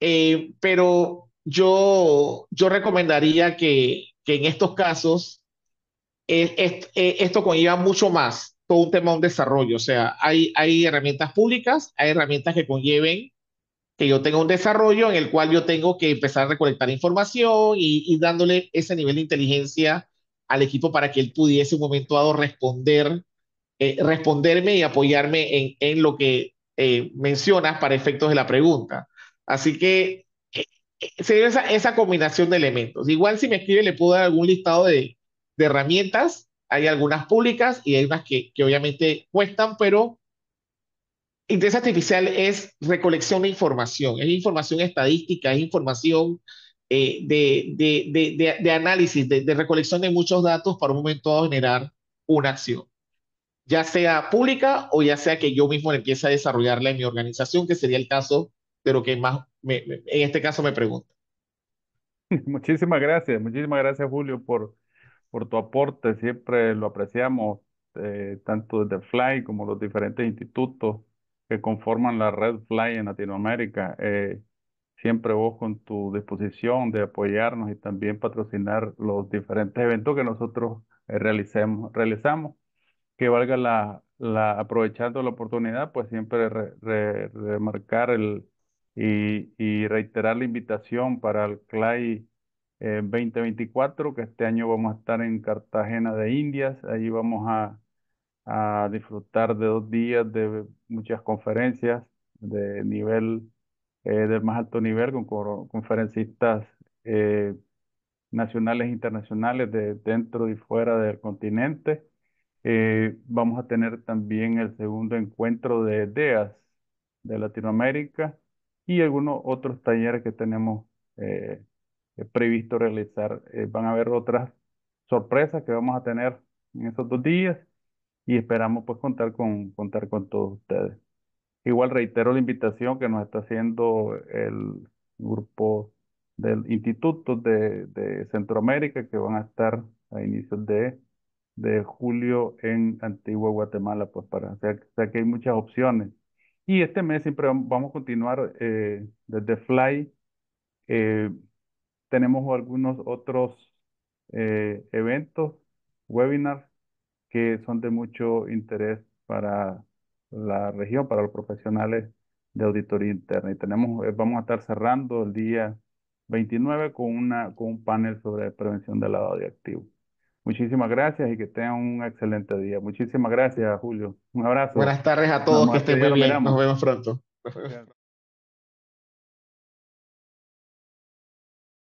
eh, pero yo, yo recomendaría que, en estos casos eh, eh, esto conlleva mucho más, todo un tema de desarrollo, o sea, hay, hay herramientas públicas, hay herramientas que conlleven que yo tenga un desarrollo en el cual yo tengo que empezar a recolectar información y, dándole ese nivel de inteligencia al equipo para que él pudiese un momento dado responder, responderme y apoyarme en, en, lo que eh, mencionas para efectos de la pregunta. Así que eh, se esa, combinación de elementos. Igual si me escribe le puedo dar algún listado de, herramientas. Hay algunas públicas y hay unas que, obviamente cuestan, pero inteligencia artificial es recolección de información, es información estadística, es información eh, de, de, análisis, de, recolección de muchos datos para un momento dado generar una acción ya sea pública o ya sea que yo mismo empiece a desarrollarla en mi organización, que sería el caso de lo que más, en este caso me pregunto [LAUGHS] Muchísimas gracias, muchísimas gracias Julio por, por tu aporte, siempre lo apreciamos, eh, tanto desde FLY como los diferentes institutos que conforman la red FLY en Latinoamérica. Eh, siempre vos con tu disposición de apoyarnos y también patrocinar los diferentes eventos que nosotros eh, realicemos, realizamos que valga la, la aprovechando la oportunidad, pues siempre remarcar el, y, reiterar la invitación para el CLAI 2024, eh, que este año vamos a estar en Cartagena de Indias, ahí vamos a, disfrutar de dos días de muchas conferencias de nivel, eh, de del más alto nivel, con conferencistas eh, nacionales e internacionales de dentro y fuera del continente. Eh, vamos a tener también el segundo encuentro de ideas de Latinoamérica y algunos otros talleres que tenemos eh, eh, previsto realizar. van a haber otras sorpresas que vamos a tener en esos dos días y esperamos pues contar con, contar con todos ustedes. Igual reitero la invitación que nos está haciendo el grupo del Instituto de, de Centroamérica que van a estar a inicios de de julio en Antigua Guatemala, pues para, o sea, que hay muchas opciones. Y este mes siempre vamos a continuar eh, desde Fly. Eh, tenemos algunos otros eh, eventos, webinars, que son de mucho interés para la región, para los profesionales de auditoría interna. Y tenemos, vamos a estar cerrando el día 29 con, una, con un panel sobre prevención del lavado de activos. Muchísimas gracias y que tengan un excelente día. Muchísimas gracias, Julio. Un abrazo. Buenas tardes a todos, que estén Nos vemos pronto.